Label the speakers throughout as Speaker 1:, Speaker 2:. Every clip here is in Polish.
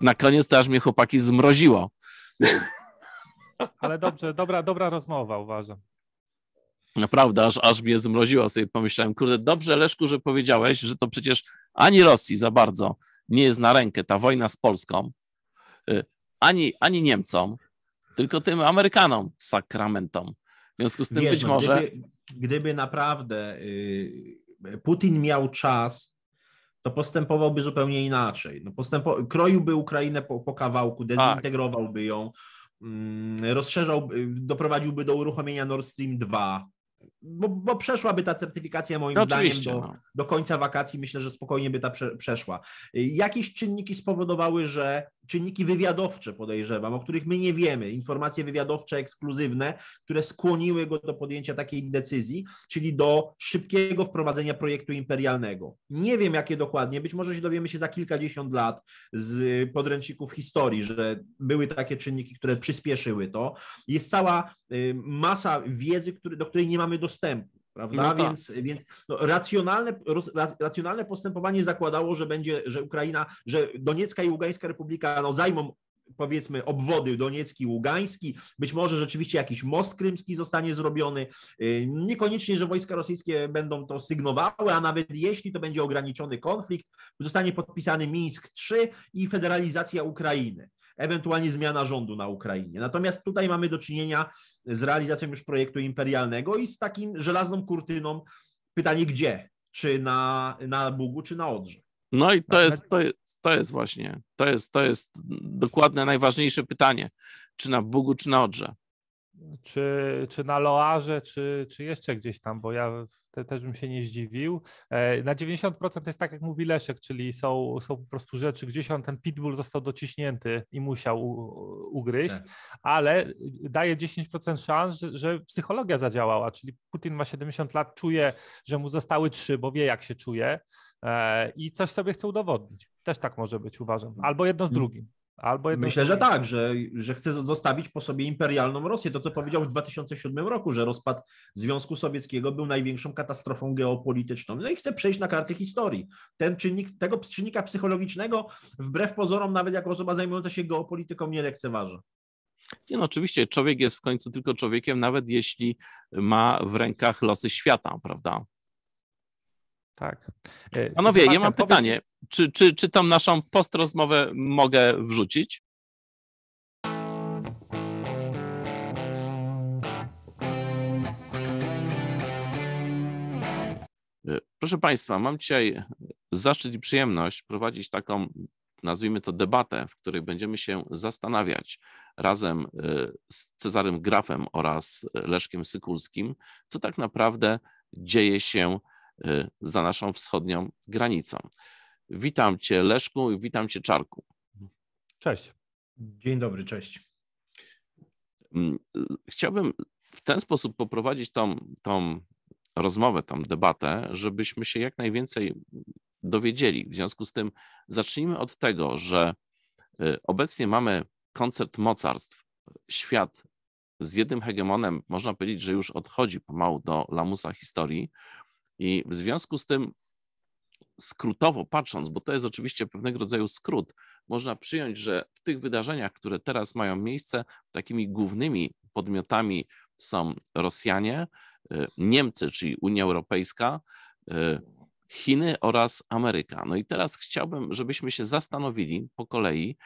Speaker 1: na koniec to aż mnie chłopaki zmroziło.
Speaker 2: Ale dobrze, dobra, dobra rozmowa uważam.
Speaker 1: Naprawdę, aż, aż mnie zmroziło, sobie pomyślałem, kurde, dobrze Leszku, że powiedziałeś, że to przecież ani Rosji za bardzo nie jest na rękę ta wojna z Polską, y, ani, ani Niemcom, tylko tym Amerykanom, sakramentom. W związku z tym Wiesz, być może... Gdyby,
Speaker 3: gdyby naprawdę y, Putin miał czas, to postępowałby zupełnie inaczej. No postępo... Kroiłby Ukrainę po, po kawałku, tak. dezintegrowałby ją, mm, rozszerzał, doprowadziłby do uruchomienia Nord Stream 2 bo, bo przeszłaby ta certyfikacja moim no, zdaniem do, no. do, końca wakacji. Myślę, że spokojnie by ta prze, przeszła. Y, jakieś czynniki spowodowały, że czynniki wywiadowcze podejrzewam, o których my nie wiemy, informacje wywiadowcze ekskluzywne, które skłoniły go do podjęcia takiej decyzji, czyli do szybkiego wprowadzenia projektu imperialnego. Nie wiem, jakie dokładnie, być może się dowiemy się za kilkadziesiąt lat z podręczników historii, że były takie czynniki, które przyspieszyły to. Jest cała y, masa wiedzy, który, do której nie mamy dostępu dostępu. Prawda? No tak. więc więc no, racjonalne, racjonalne postępowanie zakładało, że będzie, że Ukraina, że Doniecka i Ługańska Republika no, zajmą powiedzmy obwody Doniecki, Ługański, być może rzeczywiście jakiś most krymski zostanie zrobiony. Y, niekoniecznie, że wojska rosyjskie będą to sygnowały, a nawet jeśli to będzie ograniczony konflikt, zostanie podpisany Mińsk III i federalizacja Ukrainy ewentualnie zmiana rządu na Ukrainie. Natomiast tutaj mamy do czynienia z realizacją już projektu imperialnego i z takim żelazną kurtyną. Pytanie gdzie? Czy na, na Bugu, czy na Odrze?
Speaker 1: No i to jest, to jest, to jest właśnie, to jest, to jest dokładne najważniejsze pytanie, czy na Bugu, czy na Odrze
Speaker 2: czy, czy na Loarze, czy, czy jeszcze gdzieś tam, bo ja te, też bym się nie zdziwił. E, na 90% jest tak, jak mówi Leszek, czyli są, są po prostu rzeczy, gdzieś on ten pitbull został dociśnięty i musiał u, ugryźć, tak. ale daje 10% szans, że, że, psychologia zadziałała, czyli Putin ma 70 lat, czuje, że mu zostały trzy, bo wie, jak się czuje e, i coś sobie chce udowodnić. Też tak może być, uważam.
Speaker 3: Albo jedno z mm. drugim. Albo Myślę, że tak, że, że chce zostawić po sobie imperialną Rosję. To, co powiedział w 2007 roku, że rozpad Związku Sowieckiego był największą katastrofą geopolityczną. No i chce przejść na karty historii. Ten czynnik, tego czynnika psychologicznego, wbrew pozorom, nawet jako osoba zajmująca się geopolityką, nie lekceważy.
Speaker 1: Nie, no oczywiście człowiek jest w końcu tylko człowiekiem, nawet jeśli ma w rękach losy świata, prawda? Tak. E, Panowie, Sebastian, ja mam pytanie czy, czy, czy tą naszą postrozmowę mogę wrzucić? E, proszę Państwa, mam dzisiaj zaszczyt i przyjemność prowadzić taką, nazwijmy to, debatę, w której będziemy się zastanawiać razem e, z Cezarym Grafem oraz Leszkiem Sykulskim, co tak naprawdę dzieje się e, za naszą wschodnią granicą. Witam Cię Leszku i witam Cię Czarku.
Speaker 3: Cześć. Dzień dobry, cześć.
Speaker 1: Mm, chciałbym w ten sposób poprowadzić tą, tą rozmowę, tą debatę, żebyśmy się jak najwięcej dowiedzieli. W związku z tym zacznijmy od tego, że y, obecnie mamy koncert mocarstw. Świat z jednym hegemonem, można powiedzieć, że już odchodzi pomału do lamusa historii. I w związku z tym skrótowo patrząc, bo to jest oczywiście pewnego rodzaju skrót, można przyjąć, że w tych wydarzeniach, które teraz mają miejsce, takimi głównymi podmiotami są Rosjanie, y, Niemcy, czyli Unia Europejska, y, Chiny oraz Ameryka. No i teraz chciałbym, żebyśmy się zastanowili po kolei,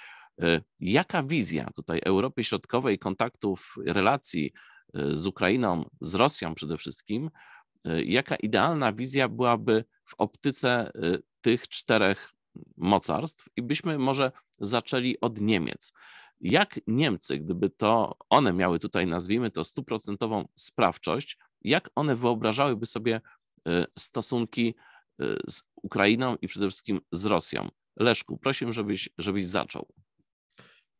Speaker 1: y, jaka wizja tutaj Europy Środkowej, kontaktów, relacji z Ukrainą, z Rosją przede wszystkim, Y, jaka idealna wizja byłaby w optyce y, tych czterech mocarstw i byśmy może zaczęli od Niemiec. Jak Niemcy, gdyby to one miały tutaj, nazwijmy to, stuprocentową sprawczość, jak one wyobrażałyby sobie y, stosunki z Ukrainą i przede wszystkim z Rosją? Leszku, prosimy żebyś, żebyś zaczął.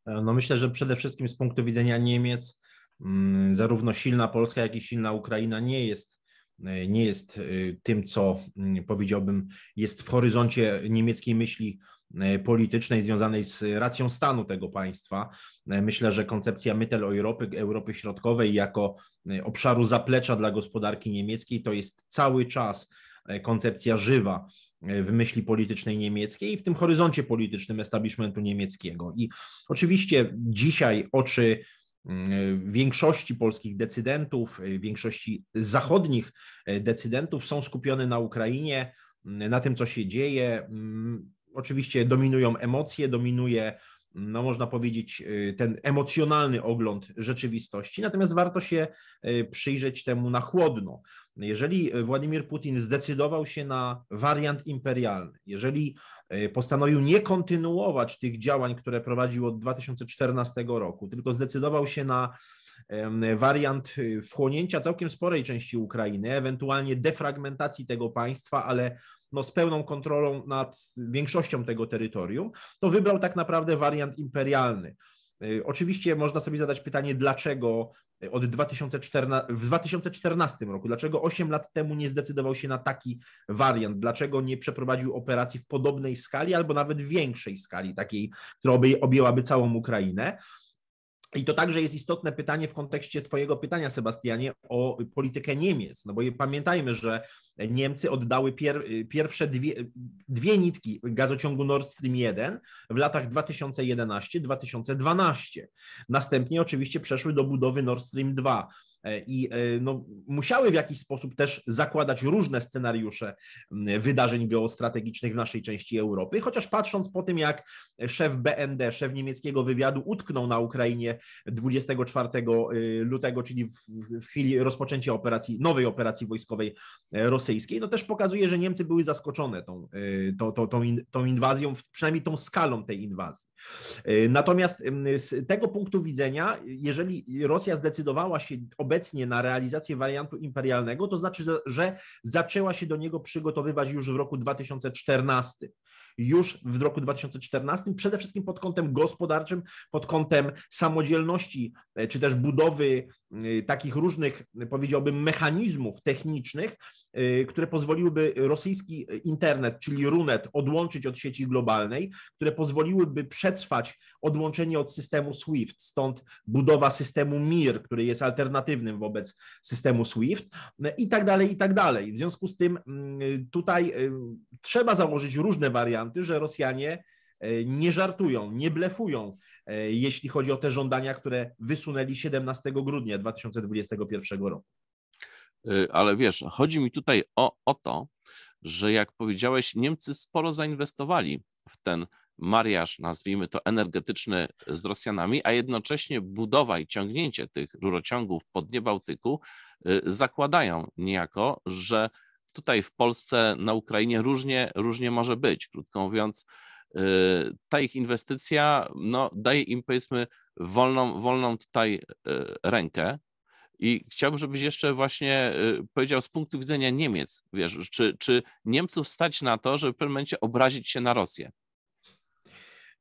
Speaker 3: E, no myślę, że przede wszystkim z punktu widzenia Niemiec, mm, zarówno silna Polska, jak i silna Ukraina nie jest E, nie jest e, tym, co mm, powiedziałbym, jest w horyzoncie niemieckiej myśli e, politycznej związanej z racją stanu tego państwa. Myślę, że koncepcja Mytel Europy, Europy Środkowej jako obszaru zaplecza dla gospodarki niemieckiej to jest cały czas koncepcja żywa w myśli politycznej niemieckiej i w tym horyzoncie politycznym establishmentu niemieckiego. I oczywiście dzisiaj oczy Mm, y, większości polskich decydentów, y, większości zachodnich y, decydentów są skupione na Ukrainie, mm, na tym, co się dzieje. Mm, oczywiście dominują emocje, dominuje, no można powiedzieć, ten emocjonalny ogląd rzeczywistości, natomiast warto się przyjrzeć temu na chłodno. Jeżeli Władimir Putin zdecydował się na wariant imperialny, jeżeli E, postanowił nie kontynuować tych działań, które prowadził od 2014 roku, tylko zdecydował się na wariant y, wchłonięcia całkiem sporej części Ukrainy, ewentualnie defragmentacji tego państwa, ale no z pełną kontrolą nad większością tego terytorium, to wybrał tak naprawdę wariant imperialny. E, oczywiście można sobie zadać pytanie, dlaczego e, od 2014, w 2014 roku, dlaczego 8 lat temu nie zdecydował się na taki wariant, dlaczego nie przeprowadził operacji w podobnej skali albo nawet większej skali, takiej, która objęłaby całą Ukrainę. I to także jest istotne pytanie w kontekście Twojego pytania, Sebastianie, o politykę Niemiec. No bo pamiętajmy, że Niemcy oddały pier, pierwsze dwie, dwie nitki gazociągu Nord Stream 1 w latach 2011-2012. Następnie oczywiście przeszły do budowy Nord Stream 2. E, i e, no, musiały w jakiś sposób też zakładać różne scenariusze wydarzeń geostrategicznych w naszej części Europy. Chociaż patrząc po tym, jak szef BND, szef niemieckiego wywiadu, utknął na Ukrainie 24 e, lutego, czyli w, w chwili rozpoczęcia operacji, nowej operacji wojskowej rosyjskiej, no też pokazuje, że Niemcy były zaskoczone tą, tą, tą, in, tą inwazją, przynajmniej tą skalą tej inwazji. E, natomiast z tego punktu widzenia, jeżeli Rosja zdecydowała się obecnie na realizację wariantu imperialnego, to znaczy, że zaczęła się do niego przygotowywać już w roku 2014 już w roku 2014, przede wszystkim pod kątem gospodarczym, pod kątem samodzielności, e, czy też budowy e, takich różnych, e, powiedziałbym, mechanizmów technicznych, które pozwoliłyby rosyjski internet, czyli runet, odłączyć od sieci globalnej, które pozwoliłyby przetrwać odłączenie od systemu SWIFT, stąd budowa systemu MIR, który jest alternatywnym wobec systemu SWIFT i tak dalej, i tak dalej. W związku z tym mm, tutaj trzeba założyć różne warianty, warianty, że Rosjanie e, nie żartują, nie blefują, e, jeśli chodzi o te żądania, które wysunęli 17 grudnia 2021 roku.
Speaker 1: E, ale wiesz, chodzi mi tutaj o, o to, że jak powiedziałeś, Niemcy sporo zainwestowali w ten mariaż, nazwijmy to energetyczny z Rosjanami, a jednocześnie budowa i ciągnięcie tych rurociągów pod dnie Bałtyku zakładają niejako, że tutaj w Polsce, na Ukrainie różnie, różnie może być. Krótko mówiąc, y, ta ich inwestycja no, daje im powiedzmy wolną, wolną tutaj y, rękę. I chciałbym, żebyś jeszcze właśnie y, powiedział z punktu widzenia Niemiec, wiesz, czy, czy Niemców stać na to, żeby w pewnym momencie obrazić się na Rosję?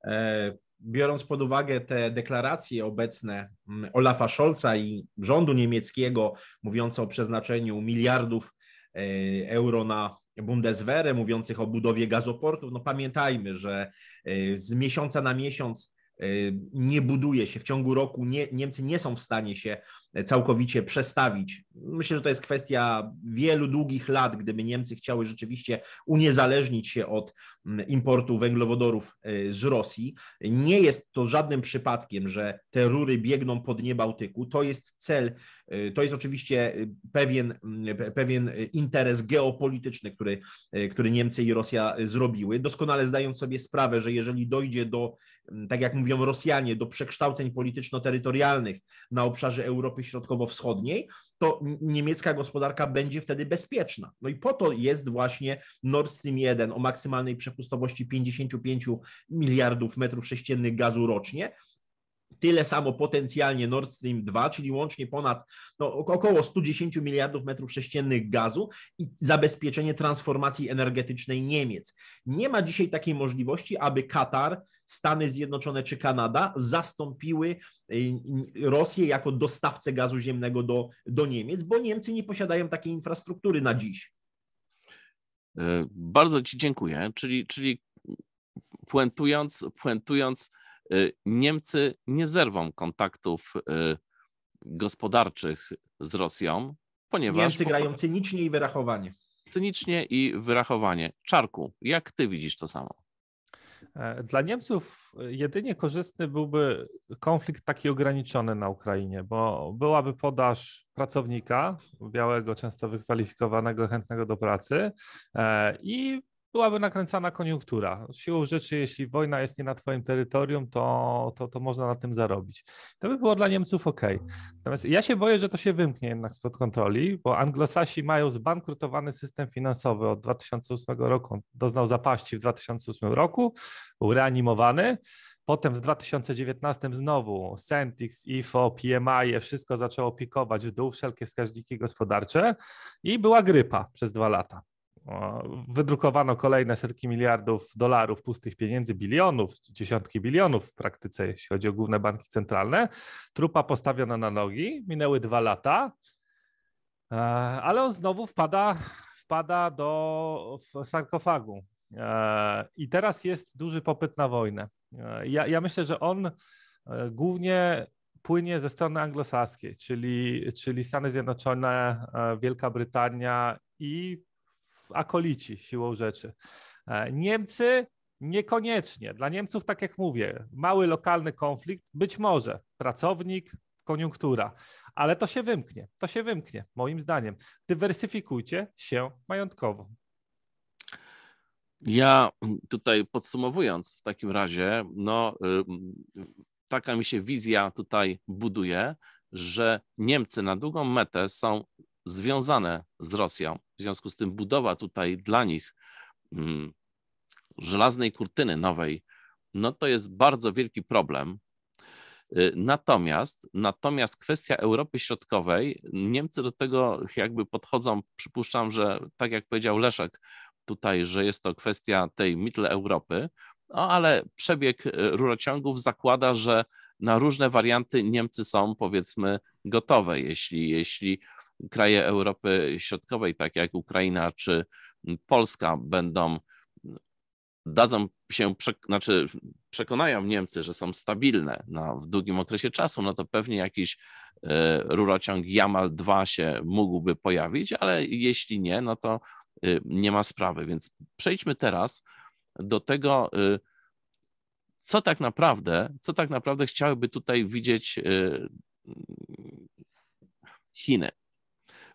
Speaker 3: E, biorąc pod uwagę te deklaracje obecne mm, Olafa Scholza i rządu niemieckiego mówiące o przeznaczeniu miliardów E, euro na Bundeswehrę, mówiących o budowie gazoportów. No pamiętajmy, że e, z miesiąca na miesiąc e, nie buduje się, w ciągu roku nie, Niemcy nie są w stanie się całkowicie przestawić. Myślę, że to jest kwestia wielu długich lat, gdyby Niemcy chciały rzeczywiście uniezależnić się od mm, importu węglowodorów y, z Rosji. Nie jest to żadnym przypadkiem, że te rury biegną po dnie Bałtyku. To jest cel, y, to jest oczywiście y, pewien, mm, pewien interes geopolityczny, który, który Niemcy i Rosja zrobiły, doskonale zdając sobie sprawę, że jeżeli dojdzie do, mm, tak jak mówią Rosjanie, do przekształceń polityczno-terytorialnych na obszarze Europy Europy Środkowo-Wschodniej, to niemiecka gospodarka będzie wtedy bezpieczna. No i po to jest właśnie Nord Stream 1 o maksymalnej przepustowości 55 miliardów metrów sześciennych gazu rocznie, tyle samo potencjalnie Nord Stream 2, czyli łącznie ponad no, około 110 miliardów metrów sześciennych gazu i zabezpieczenie transformacji energetycznej Niemiec. Nie ma dzisiaj takiej możliwości, aby Katar, Stany Zjednoczone czy Kanada zastąpiły y, y, Rosję jako dostawcę gazu ziemnego do, do Niemiec, bo Niemcy nie posiadają takiej infrastruktury na dziś.
Speaker 1: E, bardzo Ci dziękuję. Czyli, czyli puentując, puentując Y, Niemcy nie zerwą kontaktów y, gospodarczych z Rosją, ponieważ. Niemcy grają
Speaker 3: cynicznie i wyrachowanie.
Speaker 1: Cynicznie i wyrachowanie. Czarku, jak ty widzisz to samo?
Speaker 2: E, dla Niemców jedynie korzystny byłby konflikt taki ograniczony na Ukrainie, bo byłaby podaż pracownika białego, często wykwalifikowanego, chętnego do pracy e, i byłaby nakręcana koniunktura. Siłą rzeczy, jeśli wojna jest nie na Twoim terytorium, to, to, to można na tym zarobić. To by było dla Niemców ok. Natomiast ja się boję, że to się wymknie jednak spod kontroli, bo Anglosasi mają zbankrutowany system finansowy od 2008 roku. On doznał zapaści w 2008 roku, był reanimowany. Potem w 2019 znowu Centix, IFO, PMI, e, wszystko zaczęło pikować w dół, wszelkie wskaźniki gospodarcze i była grypa przez dwa lata wydrukowano kolejne setki miliardów dolarów pustych pieniędzy, bilionów, dziesiątki bilionów w praktyce, jeśli chodzi o główne banki centralne. Trupa postawiono na nogi, minęły dwa lata, e, ale on znowu wpada, wpada do sarkofagu. E, I teraz jest duży popyt na wojnę. E, ja, ja myślę, że on głównie płynie ze strony anglosaskiej, czyli, czyli Stany Zjednoczone, Wielka Brytania i akolici siłą rzeczy. E, Niemcy niekoniecznie. Dla Niemców, tak jak mówię, mały lokalny konflikt, być może pracownik, koniunktura, ale to się wymknie. To się wymknie, moim zdaniem. Dywersyfikujcie się majątkowo.
Speaker 1: Ja tutaj podsumowując, w takim razie, no, y, taka mi się wizja tutaj buduje, że Niemcy na długą metę są związane z Rosją. W związku z tym budowa tutaj dla nich mm, żelaznej kurtyny nowej, no to jest bardzo wielki problem. Y, natomiast, natomiast kwestia Europy Środkowej, Niemcy do tego jakby podchodzą, przypuszczam, że tak jak powiedział Leszek tutaj, że jest to kwestia tej Mittel Europy, no ale przebieg y, rurociągów zakłada, że na różne warianty Niemcy są powiedzmy gotowe, jeśli, jeśli kraje Europy Środkowej, takie jak Ukraina czy Polska, będą dadzą się, znaczy przekonają Niemcy, że są stabilne na, w długim okresie czasu, no to pewnie jakiś e, rurociąg Jamal 2 się mógłby pojawić, ale jeśli nie, no to e, nie ma sprawy. Więc przejdźmy teraz do tego, e, co tak naprawdę, co tak naprawdę chciałyby tutaj widzieć Chiny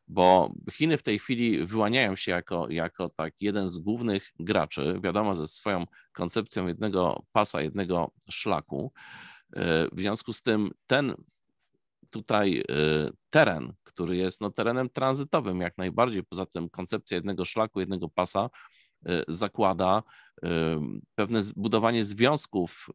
Speaker 1: bo Chiny w tej chwili wyłaniają się jako, jako tak jeden z głównych graczy, wiadomo, ze swoją koncepcją jednego pasa, jednego szlaku. E, w związku z tym ten tutaj e, teren, który jest no, terenem tranzytowym jak najbardziej, poza tym koncepcja jednego szlaku, jednego pasa e, zakłada pewne budowanie związków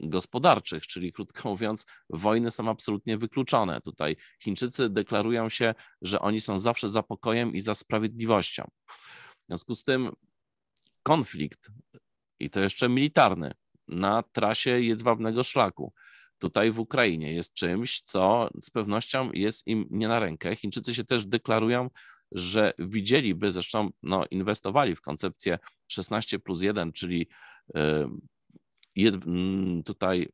Speaker 1: gospodarczych, czyli krótko mówiąc, wojny są absolutnie wykluczone. Tutaj Chińczycy deklarują się, że oni są zawsze za pokojem i za sprawiedliwością. W związku z tym konflikt, i to jeszcze militarny, na trasie jedwabnego szlaku, tutaj w Ukrainie jest czymś, co z pewnością jest im nie na rękę. Chińczycy się też deklarują, że widzieliby, zresztą no, inwestowali w koncepcję 16 plus 1, czyli y, Mm, tutaj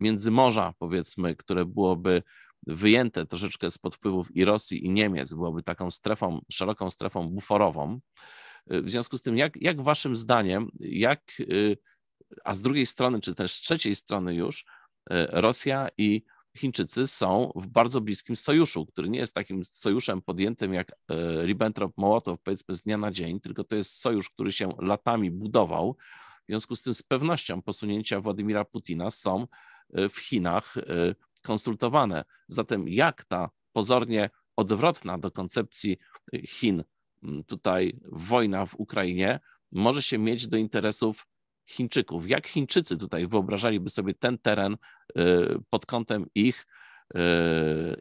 Speaker 1: międzymorza, powiedzmy, które byłoby wyjęte troszeczkę spod wpływów i Rosji, i Niemiec, byłoby taką strefą, szeroką strefą buforową. Y, w związku z tym, jak, jak waszym zdaniem, jak, y, a z drugiej strony, czy też z trzeciej strony już, y, Rosja i Chińczycy są w bardzo bliskim sojuszu, który nie jest takim sojuszem podjętym jak Ribbentrop-Mołotow, powiedzmy z dnia na dzień, tylko to jest sojusz, który się latami budował w związku z tym z pewnością posunięcia Władimira Putina są e, w Chinach e, konsultowane. Zatem jak ta pozornie odwrotna do koncepcji e, Chin tutaj wojna w Ukrainie może się mieć do interesów Chińczyków. Jak Chińczycy tutaj wyobrażaliby sobie ten teren pod kątem ich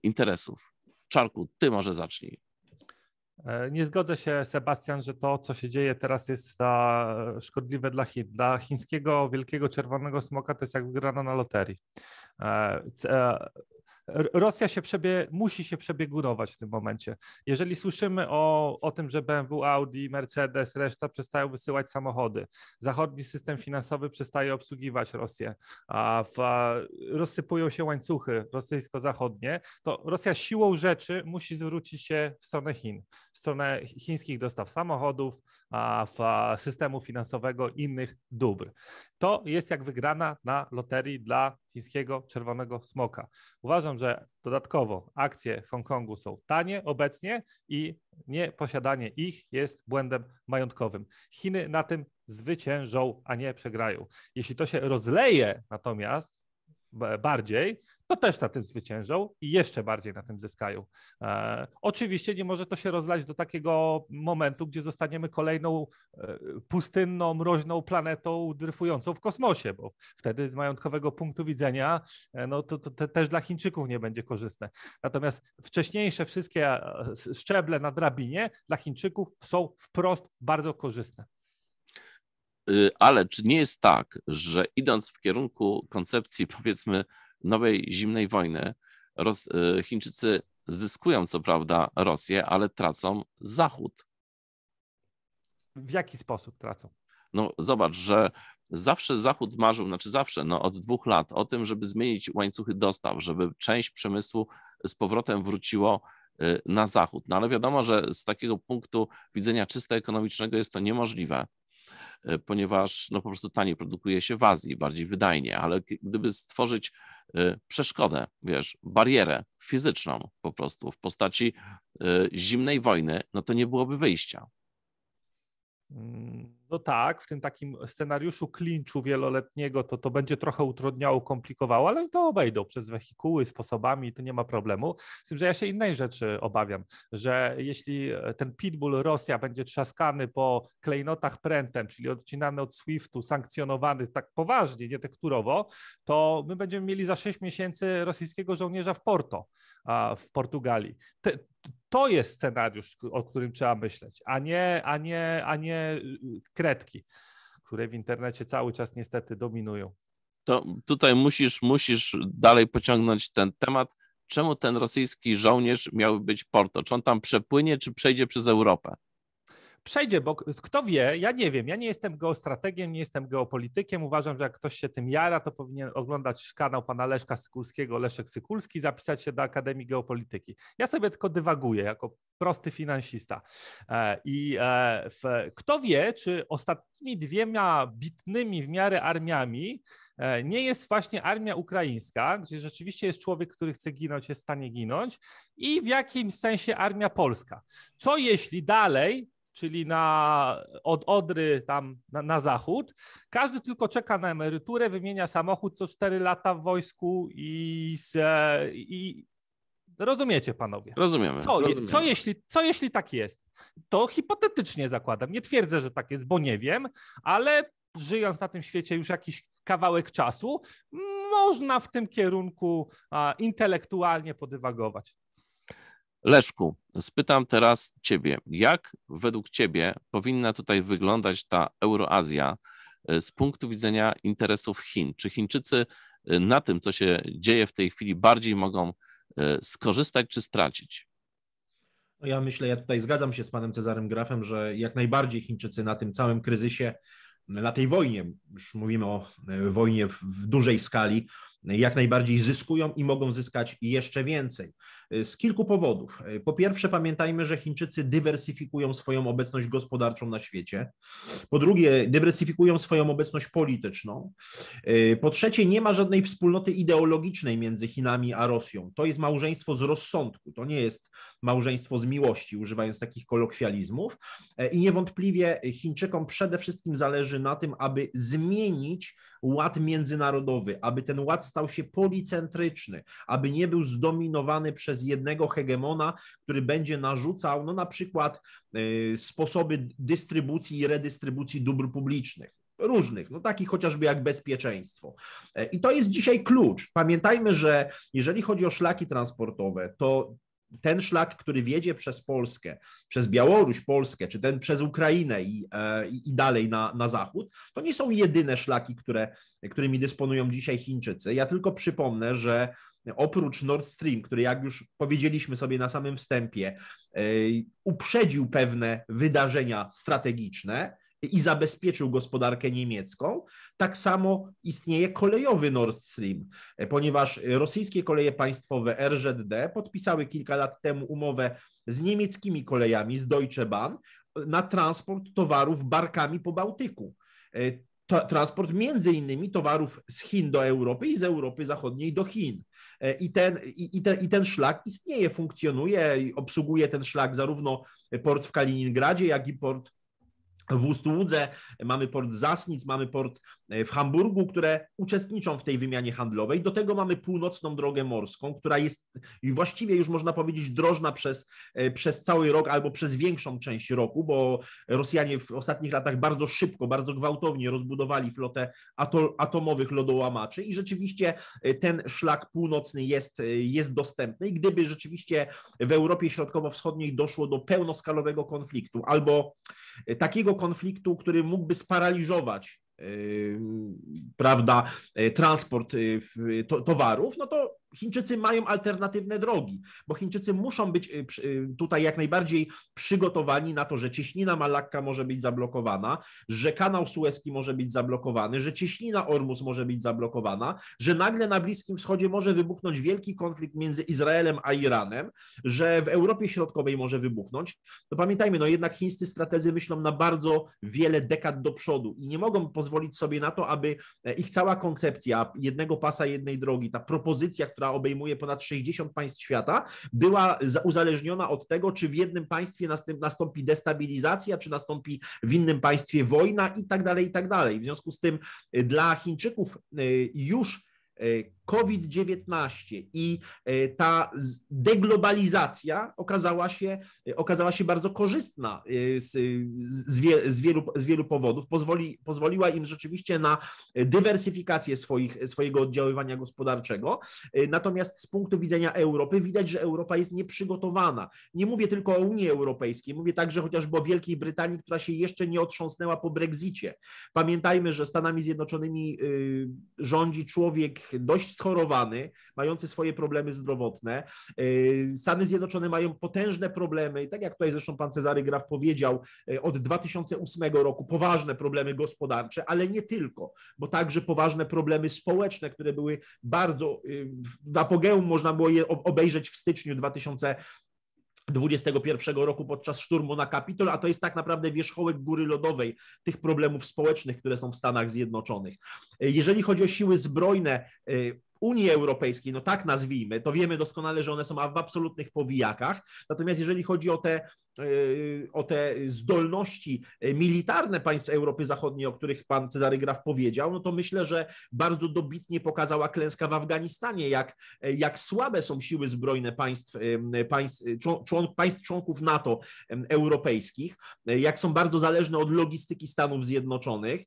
Speaker 1: interesów? Czarku, ty może zacznij.
Speaker 2: E, nie zgodzę się, Sebastian, że to, co się dzieje teraz, jest e, szkodliwe dla Chin. Dla chińskiego wielkiego czerwonego smoka to jest jak wygrana na loterii. E, Rosja się przebie, musi się przebiegurować w tym momencie. Jeżeli słyszymy o, o tym, że BMW, Audi, Mercedes, reszta przestają wysyłać samochody, zachodni system finansowy przestaje obsługiwać Rosję, a, w, a rozsypują się łańcuchy rosyjsko-zachodnie, to Rosja siłą rzeczy musi zwrócić się w stronę Chin, w stronę chińskich dostaw samochodów, a, w, a systemu finansowego, innych dóbr to jest jak wygrana na loterii dla chińskiego czerwonego smoka. Uważam, że dodatkowo akcje Hongkongu są tanie obecnie i nieposiadanie ich jest błędem majątkowym. Chiny na tym zwyciężą, a nie przegrają. Jeśli to się rozleje natomiast bardziej, to też na tym zwyciężą i jeszcze bardziej na tym zyskają. E, oczywiście nie może to się rozlać do takiego momentu, gdzie zostaniemy kolejną e, pustynną, mroźną planetą dryfującą w kosmosie, bo wtedy z majątkowego punktu widzenia e, no, to, to, to, też dla Chińczyków nie będzie korzystne. Natomiast wcześniejsze wszystkie e, szczeble na drabinie dla Chińczyków są wprost bardzo korzystne.
Speaker 1: Y, ale czy nie jest tak, że idąc w kierunku koncepcji, powiedzmy, nowej zimnej wojny, Ros y, Chińczycy zyskują co prawda Rosję, ale tracą Zachód?
Speaker 2: W jaki sposób tracą?
Speaker 1: No zobacz, że zawsze Zachód marzył, znaczy zawsze, no od dwóch lat, o tym, żeby zmienić łańcuchy dostaw, żeby część przemysłu z powrotem wróciło y, na Zachód. No ale wiadomo, że z takiego punktu widzenia czysto ekonomicznego jest to niemożliwe. E, ponieważ no po prostu taniej produkuje się w Azji, bardziej wydajnie, ale gdyby stworzyć e, przeszkodę, wiesz, barierę fizyczną po prostu w postaci e, zimnej wojny, no to nie byłoby wyjścia.
Speaker 2: Mm, no tak, w tym takim scenariuszu klinczu wieloletniego to, to będzie trochę utrudniało, komplikowało, ale to obejdą przez wehikuły, sposobami, to nie ma problemu. Z tym, że ja się innej rzeczy obawiam, że jeśli e, ten pitbull Rosja będzie trzaskany po klejnotach prętem, czyli odcinany od SWIFT-u, sankcjonowany tak poważnie, nie tekturowo, to my będziemy mieli za 6 miesięcy rosyjskiego żołnierza w Porto, w Portugalii. Te, to jest scenariusz, o którym trzeba myśleć, a nie, a nie, a nie y, kredki, które w internecie cały czas niestety dominują.
Speaker 1: To tutaj musisz, musisz dalej pociągnąć ten temat. Czemu ten rosyjski żołnierz miał być Porto? Czy on tam przepłynie, czy przejdzie przez Europę?
Speaker 2: przejdzie, bo kto wie, ja nie wiem, ja nie jestem geostrategiem, nie jestem geopolitykiem, uważam, że jak ktoś się tym jara, to powinien oglądać kanał pana Leszka Sykulskiego, Leszek Sykulski, zapisać się do Akademii Geopolityki. Ja sobie tylko dywaguję jako prosty finansista. E, I e, w, kto wie, czy ostatnimi dwiema bitnymi w miarę armiami e, nie jest właśnie armia ukraińska, gdzie rzeczywiście jest człowiek, który chce ginąć, jest w stanie ginąć, i w jakimś sensie armia polska. Co jeśli dalej czyli na, od Odry tam na, na, zachód. Każdy tylko czeka na emeryturę, wymienia samochód co 4 lata w wojsku i, z, i rozumiecie panowie. Rozumiemy. Co, rozumiemy. co, jeśli, co jeśli tak jest? To hipotetycznie zakładam. Nie twierdzę, że tak jest, bo nie wiem, ale żyjąc na tym świecie już jakiś kawałek czasu, można w tym kierunku a, intelektualnie podywagować.
Speaker 1: Leszku, spytam teraz Ciebie, jak według Ciebie powinna tutaj wyglądać ta Euroazja e, z punktu widzenia interesów Chin? Czy Chińczycy e, na tym, co się dzieje w tej chwili, bardziej mogą e, skorzystać czy stracić?
Speaker 3: No ja myślę, ja tutaj zgadzam się z panem Cezarem Grafem, że jak najbardziej Chińczycy na tym całym kryzysie, na tej wojnie, już mówimy o wojnie w dużej skali, jak najbardziej zyskują i mogą zyskać jeszcze więcej. Y, z kilku powodów. Y, po pierwsze, pamiętajmy, że Chińczycy dywersyfikują swoją obecność gospodarczą na świecie. Po drugie, dywersyfikują swoją obecność polityczną. Y, po trzecie, nie ma żadnej wspólnoty ideologicznej między Chinami a Rosją. To jest małżeństwo z rozsądku, to nie jest małżeństwo z miłości, używając takich kolokwializmów. I niewątpliwie Chińczykom przede wszystkim zależy na tym, aby zmienić ład międzynarodowy, aby ten ład stał się policentryczny, aby nie był zdominowany przez jednego hegemona, który będzie narzucał, no na przykład, y, sposoby dystrybucji i redystrybucji dóbr publicznych różnych, no takich chociażby jak bezpieczeństwo. E, I to jest dzisiaj klucz. Pamiętajmy, że jeżeli chodzi o szlaki transportowe, to ten szlak, który wiedzie przez Polskę, przez Białoruś, Polskę, czy ten przez Ukrainę e, i, i, dalej na, na zachód, to nie są jedyne szlaki, które, którymi dysponują dzisiaj Chińczycy. Ja tylko przypomnę, że oprócz Nord Stream, który jak już powiedzieliśmy sobie na samym wstępie, e, uprzedził pewne wydarzenia strategiczne, i zabezpieczył gospodarkę niemiecką. Tak samo istnieje kolejowy Nord Stream, e, ponieważ rosyjskie koleje państwowe RZD podpisały kilka lat temu umowę z niemieckimi kolejami, z Deutsche Bahn, na transport towarów barkami po Bałtyku. E, transport między innymi towarów z Chin do Europy i z Europy Zachodniej do Chin. E, I ten, i, ten I ten szlak istnieje, funkcjonuje, obsługuje ten szlak zarówno port w Kaliningradzie, jak i port w Ustłudze, mamy port Zasnic, mamy port e, w Hamburgu, które uczestniczą w tej wymianie handlowej. Do tego mamy północną drogę morską, która jest właściwie już można powiedzieć drożna przez, e, przez cały rok albo przez większą część roku, bo Rosjanie w ostatnich latach bardzo szybko, bardzo gwałtownie rozbudowali flotę atomowych lodołamaczy i rzeczywiście e, ten szlak północny jest, jest dostępny. I gdyby rzeczywiście w Europie Środkowo-Wschodniej doszło do pełnoskalowego konfliktu albo Y, takiego konfliktu, który mógłby sparaliżować y, prawda, y, transport towarów, no to Chińczycy mają alternatywne drogi, bo Chińczycy muszą być y, y, tutaj jak najbardziej przygotowani na to, że cieśnina Malakka może być zablokowana, że kanał Suezki może być zablokowany, że cieśnina Ormus może być zablokowana, że nagle na Bliskim Wschodzie może wybuchnąć wielki konflikt między Izraelem a Iranem, że w Europie Środkowej może wybuchnąć. No pamiętajmy, no jednak chińscy strategzy myślą na bardzo wiele dekad do przodu i nie mogą pozwolić sobie na to, aby e, ich cała koncepcja jednego pasa, jednej drogi, ta propozycja, która obejmuje ponad 60 państw świata, była uzależniona od tego, czy w jednym państwie nastąpi destabilizacja, czy nastąpi w innym państwie wojna i tak dalej, i tak dalej. W związku z tym y, dla Chińczyków y, już y, COVID-19 i e, ta deglobalizacja okazała się, e, okazała się bardzo korzystna e, z, z, wie, z, wielu, z wielu powodów. Pozwoli, pozwoliła im rzeczywiście na dywersyfikację swoich, swojego oddziaływania gospodarczego. Natomiast z punktu widzenia Europy widać, że Europa jest nieprzygotowana. Nie mówię tylko o Unii Europejskiej, mówię także chociażby o Wielkiej Brytanii, która się jeszcze nie otrząsnęła po Brexicie. Pamiętajmy, że Stanami Zjednoczonymi y, rządzi człowiek dość schorowany, mający swoje problemy zdrowotne. Y, Stany Zjednoczone mają potężne problemy i tak jak tutaj zresztą pan Cezary Graf powiedział, y, od 2008 roku poważne problemy gospodarcze, ale nie tylko, bo także poważne problemy społeczne, które były bardzo, y, w apogeum można było je obejrzeć w styczniu 2021 21 roku podczas szturmu na Kapitol, a to jest tak naprawdę wierzchołek góry lodowej tych problemów społecznych, które są w Stanach Zjednoczonych. Jeżeli chodzi o siły zbrojne, Unii Europejskiej, no tak nazwijmy, to wiemy doskonale, że one są w absolutnych powijakach. Natomiast jeżeli chodzi o te, e, o te zdolności e, militarne państw Europy Zachodniej, o których pan Cezary Graf powiedział, no to myślę, że bardzo dobitnie pokazała klęska w Afganistanie, jak, e, jak słabe są siły zbrojne państw, państw, człon, państw członków NATO europejskich, jak są bardzo zależne od logistyki Stanów Zjednoczonych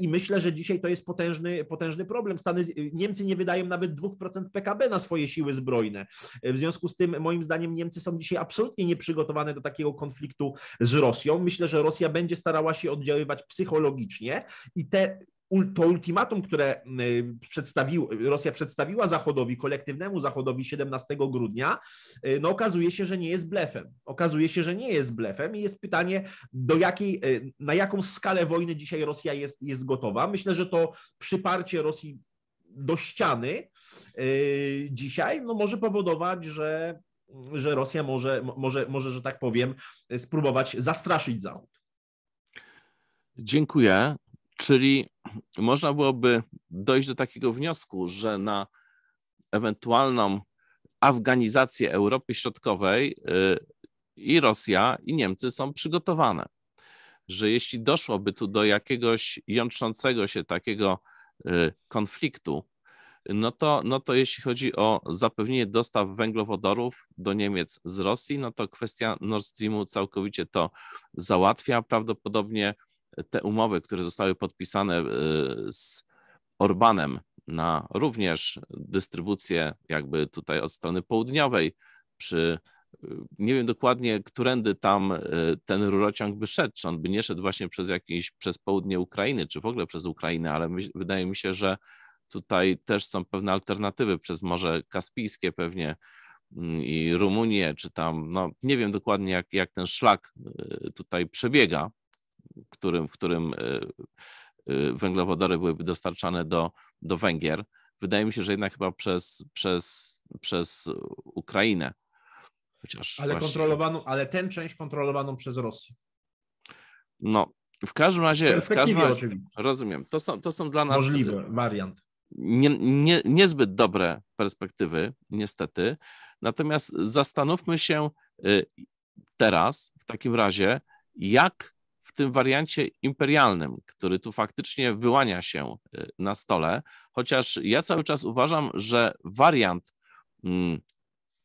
Speaker 3: i myślę, że dzisiaj to jest potężny, potężny problem. Stany, Niemcy nie wydają nawet 2% PKB na swoje siły zbrojne. W związku z tym, moim zdaniem, Niemcy są dzisiaj absolutnie nieprzygotowane do takiego konfliktu z Rosją. Myślę, że Rosja będzie starała się oddziaływać psychologicznie i te to ultimatum, które y, przedstawił, Rosja przedstawiła Zachodowi, kolektywnemu Zachodowi 17 grudnia, y, no okazuje się, że nie jest blefem. Okazuje się, że nie jest blefem i jest pytanie, do jakiej, y, na jaką skalę wojny dzisiaj Rosja jest, jest gotowa. Myślę, że to przyparcie Rosji do ściany e, dzisiaj, no może powodować, że, że Rosja może, może, może, że tak powiem, spróbować zastraszyć Zachód.
Speaker 1: Dziękuję. Czyli można byłoby dojść do takiego wniosku, że na ewentualną afganizację Europy Środkowej e, i Rosja, i Niemcy są przygotowane. Że jeśli doszłoby tu do jakiegoś jątrzącego się takiego Y, konfliktu, no to, no to jeśli chodzi o zapewnienie dostaw węglowodorów do Niemiec z Rosji, no to kwestia Nord Streamu całkowicie to załatwia. Prawdopodobnie te umowy, które zostały podpisane y, z Orbanem na również dystrybucję jakby tutaj od strony południowej przy nie wiem dokładnie, którędy tam e, ten rurociąg by szedł, czy on by nie szedł właśnie przez jakieś, przez południe Ukrainy, czy w ogóle przez Ukrainę, ale my, wydaje mi się, że tutaj też są pewne alternatywy przez Morze Kaspijskie pewnie mm, i Rumunię, czy tam, no nie wiem dokładnie jak, jak ten szlak e, tutaj przebiega, którym, w którym e, węglowodory byłyby dostarczane do, do Węgier. Wydaje mi się, że jednak chyba przez, przez, przez Ukrainę Chociaż ale,
Speaker 3: kontrolowaną, ale tę część kontrolowaną przez Rosję.
Speaker 1: No, w każdym razie, w każdym razie rozumiem. To są, to są dla nas możliwe wariant. Nie, nie, niezbyt dobre perspektywy, niestety. Natomiast zastanówmy się y, teraz, w takim razie, jak w tym wariancie imperialnym, który tu faktycznie wyłania się y, na stole, chociaż ja cały czas uważam, że wariant mm,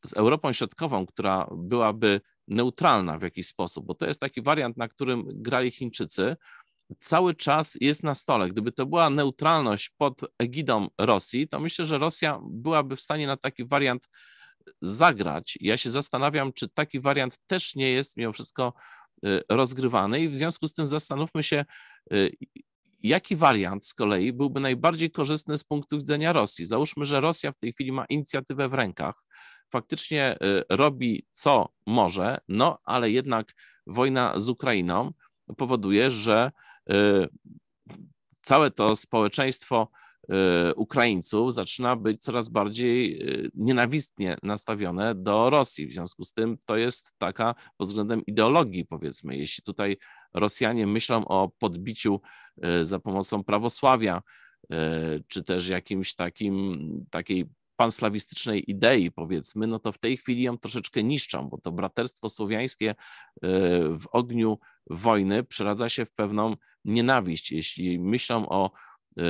Speaker 1: z Europą Środkową, która byłaby neutralna w jakiś sposób, bo to jest taki wariant, na którym grali Chińczycy, cały czas jest na stole. Gdyby to była neutralność pod egidą Rosji, to myślę, że Rosja byłaby w stanie na taki wariant zagrać. Ja się zastanawiam, czy taki wariant też nie jest mimo wszystko y, rozgrywany i w związku z tym zastanówmy się, y, jaki wariant z kolei byłby najbardziej korzystny z punktu widzenia Rosji. Załóżmy, że Rosja w tej chwili ma inicjatywę w rękach, faktycznie y, robi co może, no ale jednak wojna z Ukrainą powoduje, że y, całe to społeczeństwo y, Ukraińców zaczyna być coraz bardziej nienawistnie nastawione do Rosji. W związku z tym to jest taka pod względem ideologii, powiedzmy, jeśli tutaj Rosjanie myślą o podbiciu za pomocą prawosławia, czy też jakimś takim takiej panslawistycznej idei, powiedzmy, no to w tej chwili ją troszeczkę niszczą, bo to braterstwo słowiańskie e, w ogniu wojny przeradza się w pewną nienawiść. Jeśli myślą o e,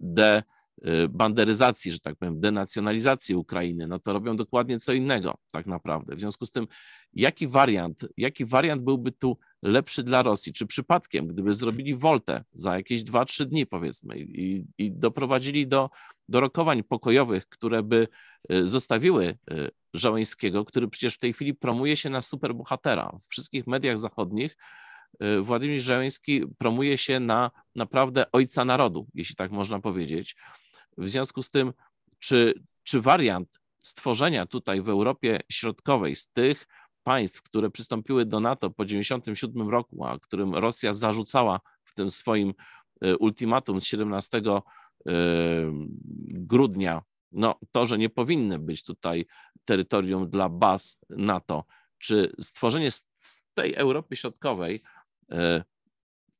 Speaker 1: de Y, banderyzacji, że tak powiem, denacjonalizacji Ukrainy, no to robią dokładnie co innego tak naprawdę. W związku z tym, jaki wariant, jaki wariant byłby tu lepszy dla Rosji? Czy przypadkiem, gdyby zrobili woltę za jakieś 2-3 dni powiedzmy i, i doprowadzili do, do rokowań pokojowych, które by y, zostawiły y, Żołęskiego, który przecież w tej chwili promuje się na superbohatera w wszystkich mediach zachodnich, Władimir Żeleński promuje się na naprawdę ojca narodu, jeśli tak można powiedzieć. W związku z tym, czy, czy wariant stworzenia tutaj w Europie Środkowej z tych państw, które przystąpiły do NATO po 1997 roku, a którym Rosja zarzucała w tym swoim e, ultimatum z 17 e, grudnia, no to, że nie powinny być tutaj terytorium dla baz NATO, czy stworzenie z tej Europy Środkowej e,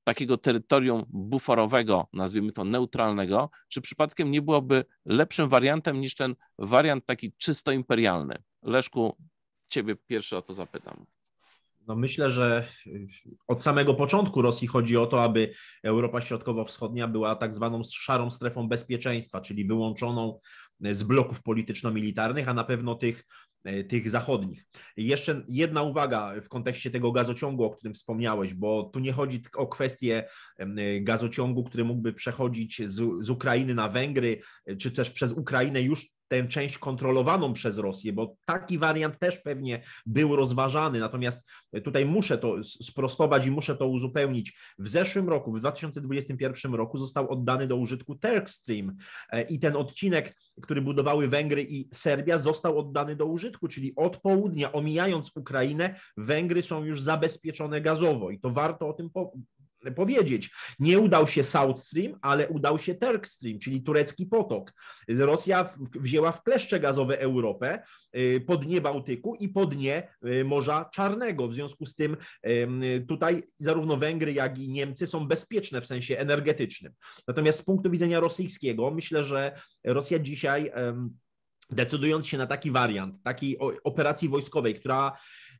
Speaker 1: takiego terytorium buforowego, nazwijmy to neutralnego, czy przypadkiem nie byłoby lepszym wariantem niż ten wariant taki czysto imperialny? Leszku, ciebie pierwszy o to zapytam.
Speaker 3: No myślę, że y, od samego początku Rosji chodzi o to, aby Europa Środkowo-Wschodnia była tak zwaną szarą strefą bezpieczeństwa, czyli wyłączoną z bloków polityczno-militarnych, a na pewno tych E, tych zachodnich. Jeszcze jedna uwaga w kontekście tego gazociągu, o którym wspomniałeś, bo tu nie chodzi o kwestię e, gazociągu, który mógłby przechodzić z, z Ukrainy na Węgry, e, czy też przez Ukrainę już tę część kontrolowaną przez Rosję, bo taki wariant też pewnie był rozważany. Natomiast tutaj muszę to sprostować i muszę to uzupełnić. W zeszłym roku, w 2021 roku został oddany do użytku Turkstream e, i ten odcinek, który budowały Węgry i Serbia, został oddany do użytku, czyli od południa, omijając Ukrainę, Węgry są już zabezpieczone gazowo i to warto o tym po powiedzieć. Nie udał się South Stream, ale udał się Turk Stream, czyli turecki potok. Rosja wzięła w kleszcze gazowe Europę y, pod nie Bałtyku i pod nie y, Morza Czarnego. W związku z tym tutaj zarówno Węgry, jak i Niemcy są bezpieczne w sensie energetycznym. Natomiast z punktu widzenia rosyjskiego myślę, że Rosja dzisiaj decydując się na taki wariant, takiej operacji wojskowej, która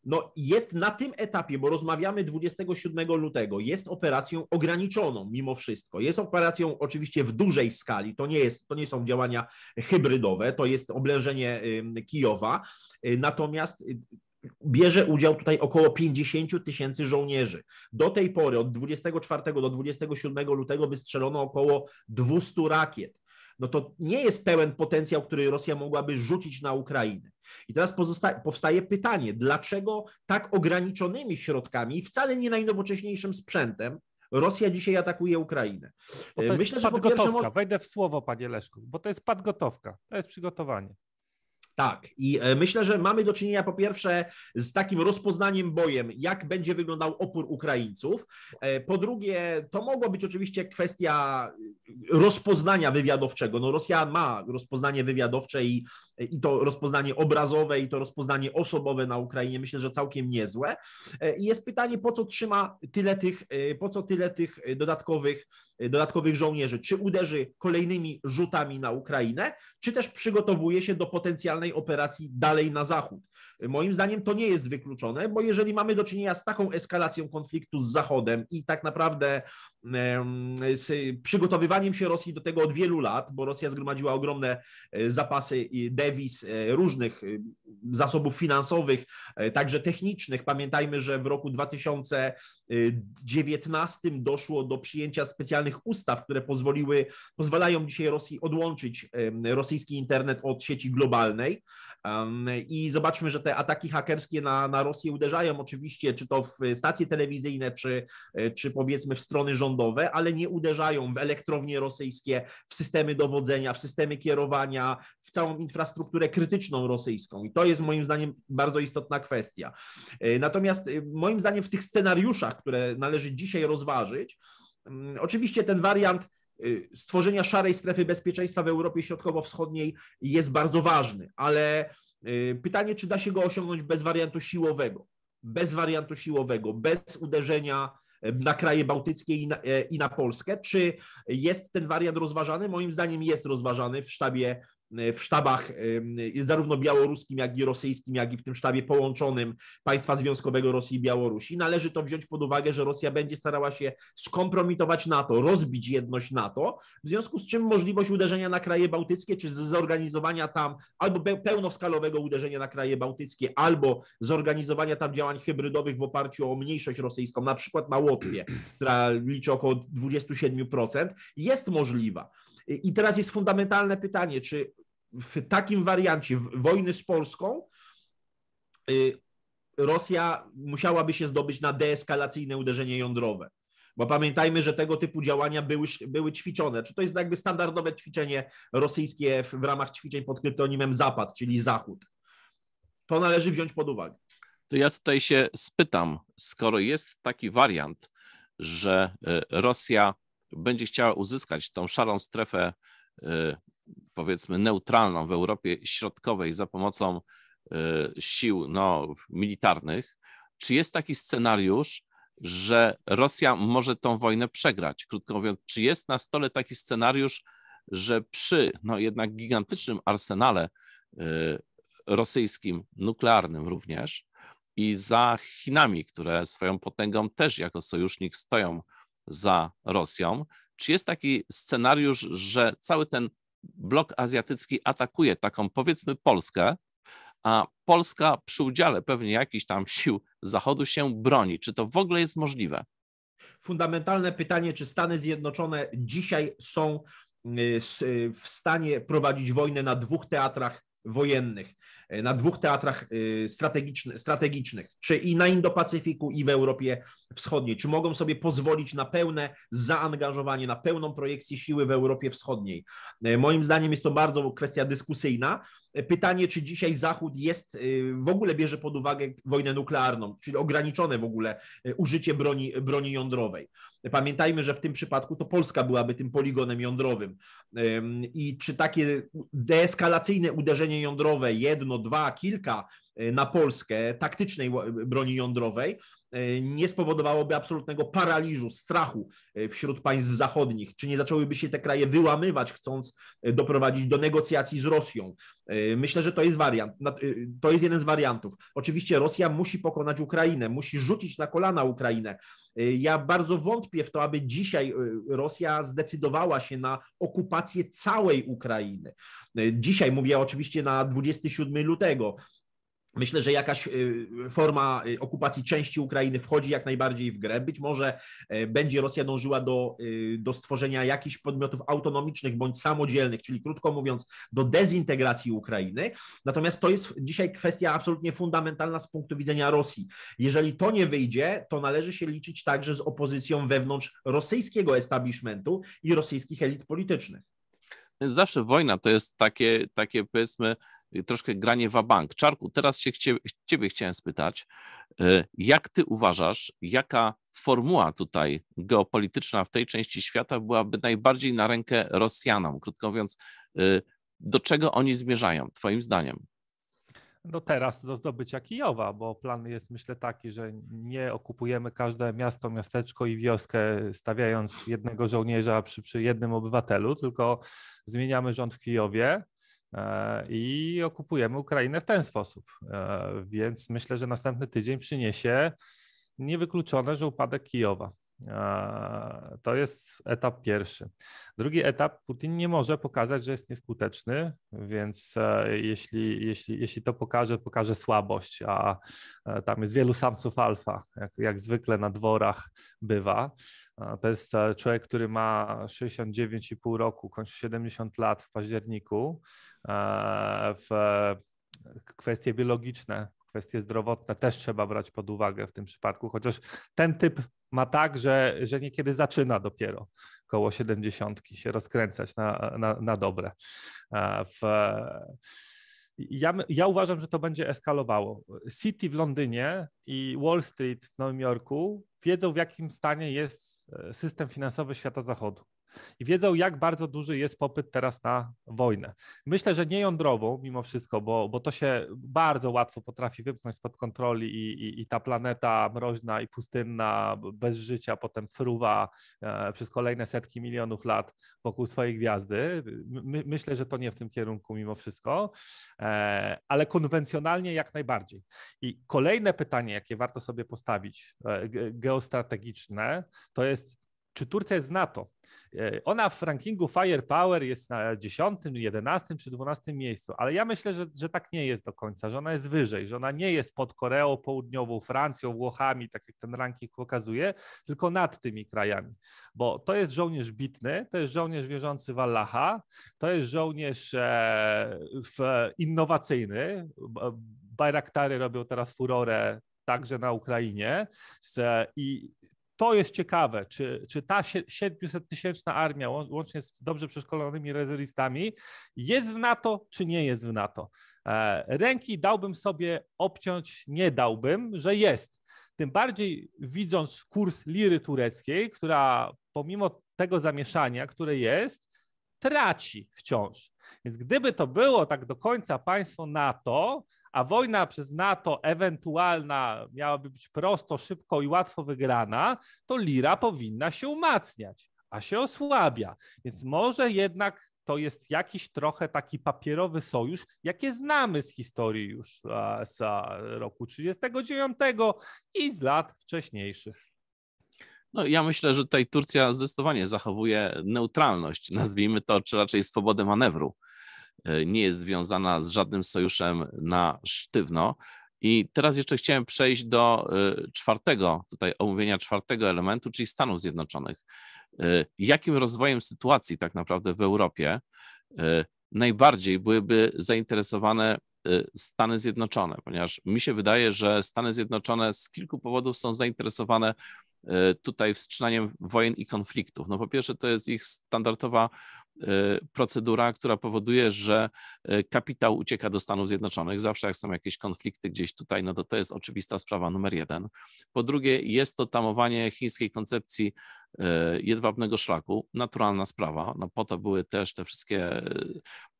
Speaker 3: no jest na tym etapie, bo rozmawiamy 27 lutego, jest operacją ograniczoną mimo wszystko. Jest operacją oczywiście w dużej skali, to nie, jest, to nie są działania hybrydowe, to jest oblężenie Kijowa, y, natomiast y, bierze udział tutaj około 50 tysięcy żołnierzy. Do tej pory, od 24 do 27 lutego, wystrzelono około 200 rakiet no to nie jest pełen potencjał, który Rosja mogłaby rzucić na Ukrainę. I teraz powstaje pytanie, dlaczego tak ograniczonymi środkami, wcale nie najnowocześniejszym sprzętem, Rosja dzisiaj atakuje Ukrainę. Bo no to jest Myślę, że pierwsze... Wejdę w słowo, panie Leszku, bo to jest padgotowka, to jest przygotowanie. Tak, i e, myślę, że mamy do czynienia po pierwsze z takim rozpoznaniem bojem, jak będzie wyglądał opór Ukraińców. E, po drugie, to mogła być oczywiście kwestia e, rozpoznania wywiadowczego. No Rosja ma rozpoznanie wywiadowcze i, i to rozpoznanie obrazowe, i to rozpoznanie osobowe na Ukrainie, myślę, że całkiem niezłe. I jest pytanie, po co trzyma tyle tych, po co tyle tych dodatkowych Y, dodatkowych żołnierzy, czy uderzy kolejnymi rzutami na Ukrainę, czy też przygotowuje się do potencjalnej operacji dalej na zachód. Moim zdaniem to nie jest wykluczone, bo jeżeli mamy do czynienia z taką eskalacją konfliktu z Zachodem i tak naprawdę z przygotowywaniem się Rosji do tego od wielu lat, bo Rosja zgromadziła ogromne e, zapasy dewiz, e, różnych e, zasobów finansowych, także technicznych. Pamiętajmy, że w roku 2019 doszło do przyjęcia specjalnych ustaw, które pozwoliły, pozwalają dzisiaj Rosji odłączyć rosyjski internet od sieci globalnej. I zobaczmy, że te ataki hakerskie na, na Rosję uderzają oczywiście, czy to w stacje telewizyjne, czy, e, czy powiedzmy w strony rządowe, ale nie uderzają w elektrownie rosyjskie, w systemy dowodzenia, w systemy kierowania, w całą infrastrukturę krytyczną rosyjską. I to jest moim zdaniem bardzo istotna kwestia. E, natomiast e, moim zdaniem w tych scenariuszach, które należy dzisiaj rozważyć, mm, oczywiście ten wariant Y, stworzenia szarej strefy bezpieczeństwa w Europie Środkowo-Wschodniej jest bardzo ważny, ale y, pytanie, czy da się go osiągnąć bez wariantu siłowego, bez wariantu siłowego, bez uderzenia y, na kraje bałtyckie i na, i na Polskę. Czy jest ten wariant rozważany? Moim zdaniem jest rozważany w sztabie Y, w sztabach y, y, zarówno białoruskim, jak i rosyjskim, jak i w tym sztabie połączonym państwa Związkowego Rosji i Białorusi. Należy to wziąć pod uwagę, że Rosja będzie starała się skompromitować NATO, rozbić jedność NATO, w związku z czym możliwość uderzenia na kraje bałtyckie, czy zorganizowania tam albo pełnoskalowego uderzenia na kraje bałtyckie, albo zorganizowania tam działań hybrydowych w oparciu o mniejszość rosyjską, na przykład na Łotwie, która liczy około 27%, jest możliwa. I teraz jest fundamentalne pytanie, czy w takim wariancie wojny z Polską y, Rosja musiałaby się zdobyć na deeskalacyjne uderzenie jądrowe. Bo pamiętajmy, że tego typu działania były, były ćwiczone. Czy to jest jakby standardowe ćwiczenie rosyjskie w, w ramach ćwiczeń pod kryptonimem Zapad, czyli Zachód? To należy wziąć pod uwagę.
Speaker 1: To ja tutaj się spytam, skoro jest taki wariant, że y, Rosja będzie chciała uzyskać tą szarą strefę y, powiedzmy neutralną w Europie Środkowej za pomocą y, sił no, militarnych, czy jest taki scenariusz, że Rosja może tą wojnę przegrać? Krótko mówiąc, czy jest na stole taki scenariusz, że przy no, jednak gigantycznym arsenale y, rosyjskim, nuklearnym również, i za Chinami, które swoją potęgą też jako sojusznik stoją za Rosją, czy jest taki scenariusz, że cały ten blok azjatycki atakuje taką, powiedzmy, Polskę, a Polska przy udziale pewnie jakichś tam sił Zachodu się broni. Czy to w ogóle jest możliwe?
Speaker 3: Fundamentalne pytanie, czy Stany Zjednoczone dzisiaj są y, y, w stanie prowadzić wojnę na dwóch teatrach wojennych, y, na dwóch teatrach strategicznych, strategicznych czy i na Indo-Pacyfiku, i w Europie Wschodniej? Czy mogą sobie pozwolić na pełne zaangażowanie, na pełną projekcję siły w Europie Wschodniej? E, moim zdaniem jest to bardzo kwestia dyskusyjna. E, pytanie, czy dzisiaj Zachód jest, e, w ogóle bierze pod uwagę wojnę nuklearną, czyli ograniczone w ogóle użycie broni, broni jądrowej. Pamiętajmy, że w tym przypadku to Polska byłaby tym poligonem jądrowym. I czy takie deeskalacyjne uderzenie jądrowe, jedno, dwa, kilka na Polskę, taktycznej broni jądrowej, E, nie spowodowałoby absolutnego paraliżu, strachu e, wśród państw zachodnich? Czy nie zaczęłyby się te kraje wyłamywać, chcąc e, doprowadzić do negocjacji z Rosją? Myślę, że to jest wariant, to jest jeden z wariantów. Oczywiście Rosja musi pokonać Ukrainę, musi rzucić na kolana Ukrainę. Ja bardzo wątpię w to, aby dzisiaj Rosja zdecydowała się na okupację całej Ukrainy. Dzisiaj mówię oczywiście na 27 lutego. Myślę, że jakaś y, forma y, okupacji części Ukrainy wchodzi jak najbardziej w grę. Być może e, będzie Rosja dążyła do, y, do stworzenia jakichś podmiotów autonomicznych bądź samodzielnych, czyli krótko mówiąc, do dezintegracji Ukrainy. Natomiast to jest dzisiaj kwestia absolutnie fundamentalna z punktu widzenia Rosji. Jeżeli to nie wyjdzie, to należy się liczyć także z opozycją wewnątrz rosyjskiego establishmentu i rosyjskich elit politycznych.
Speaker 1: Zawsze wojna to jest takie, takie powiedzmy, Y, troszkę granie w bank. Czarku, teraz cię, ciebie chciałem spytać, y, jak ty uważasz, jaka formuła tutaj geopolityczna w tej części świata byłaby najbardziej na rękę Rosjanom? Krótko mówiąc, y, do czego oni zmierzają, twoim zdaniem?
Speaker 2: No teraz do zdobycia Kijowa, bo plan jest myślę taki, że nie okupujemy każde miasto, miasteczko i wioskę stawiając jednego żołnierza przy, przy jednym obywatelu, tylko zmieniamy rząd w Kijowie, E, i okupujemy Ukrainę w ten sposób. E, więc myślę, że następny tydzień przyniesie niewykluczone, że upadek Kijowa. To jest etap pierwszy. Drugi etap, Putin nie może pokazać, że jest nieskuteczny, więc e, jeśli, jeśli, jeśli to pokaże, pokaże słabość, a e, tam jest wielu samców alfa, jak, jak zwykle na dworach bywa. To jest e, człowiek, który ma 69,5 roku, kończy 70 lat w październiku. W kwestie biologiczne kwestie zdrowotne też trzeba brać pod uwagę w tym przypadku, chociaż ten typ ma tak, że, że niekiedy zaczyna dopiero koło 70 się rozkręcać na, na, na dobre. W, ja, ja, uważam, że to będzie eskalowało. City w Londynie i Wall Street w Nowym Jorku wiedzą, w jakim stanie jest e, system finansowy świata zachodu i wiedzą, jak bardzo duży jest popyt teraz na wojnę. Myślę, że nie jądrową mimo wszystko, bo, bo to się bardzo łatwo potrafi wypchnąć spod kontroli i, i, i ta planeta mroźna i pustynna, bez życia, potem fruwa e, przez kolejne setki milionów lat wokół swojej gwiazdy. My, myślę, że to nie w tym kierunku mimo wszystko, e, ale konwencjonalnie jak najbardziej. I kolejne pytanie, jakie warto sobie postawić, e, geostrategiczne, to jest, czy Turcja jest w NATO? E, ona w rankingu Firepower jest na 10, 11 czy 12 miejscu, ale ja myślę, że, że tak nie jest do końca, że ona jest wyżej, że ona nie jest pod Koreą Południową, Francją, Włochami, tak jak ten ranking pokazuje, tylko nad tymi krajami, bo to jest żołnierz bitny, to jest żołnierz wierzący w Allaha, to jest żołnierz e, w innowacyjny. Bajraktary robią teraz furorę także na Ukrainie i to jest ciekawe, czy, czy ta 700-tysięczna armia, łącznie z dobrze przeszkolonymi rezerwistami, jest w NATO, czy nie jest w NATO. E, ręki dałbym sobie obciąć, nie dałbym, że jest. Tym bardziej widząc kurs liry tureckiej, która pomimo tego zamieszania, które jest, traci wciąż. Więc gdyby to było tak do końca państwo NATO, a wojna przez NATO ewentualna miałaby być prosto, szybko i łatwo wygrana, to lira powinna się umacniać, a się osłabia. Więc może jednak to jest jakiś trochę taki papierowy sojusz, jakie znamy z historii już z roku 1939 i z lat wcześniejszych.
Speaker 1: No, ja myślę, że tutaj Turcja zdecydowanie zachowuje neutralność, nazwijmy to, czy raczej swobodę manewru E, nie jest związana z żadnym sojuszem na sztywno. I teraz jeszcze chciałem przejść do e, czwartego, tutaj omówienia czwartego elementu, czyli Stanów Zjednoczonych. E, jakim rozwojem sytuacji tak naprawdę w Europie najbardziej byłyby zainteresowane Stany Zjednoczone, ponieważ mi się wydaje, że Stany Zjednoczone z kilku powodów są zainteresowane tutaj wstrzymaniem wojen i konfliktów. No po pierwsze, to jest ich standardowa Y, procedura, która powoduje, że y, kapitał ucieka do Stanów Zjednoczonych. Zawsze jak są jakieś konflikty gdzieś tutaj, no to to jest oczywista sprawa numer jeden. Po drugie, jest to tamowanie chińskiej koncepcji y, jedwabnego szlaku, naturalna sprawa. No po to były też te wszystkie,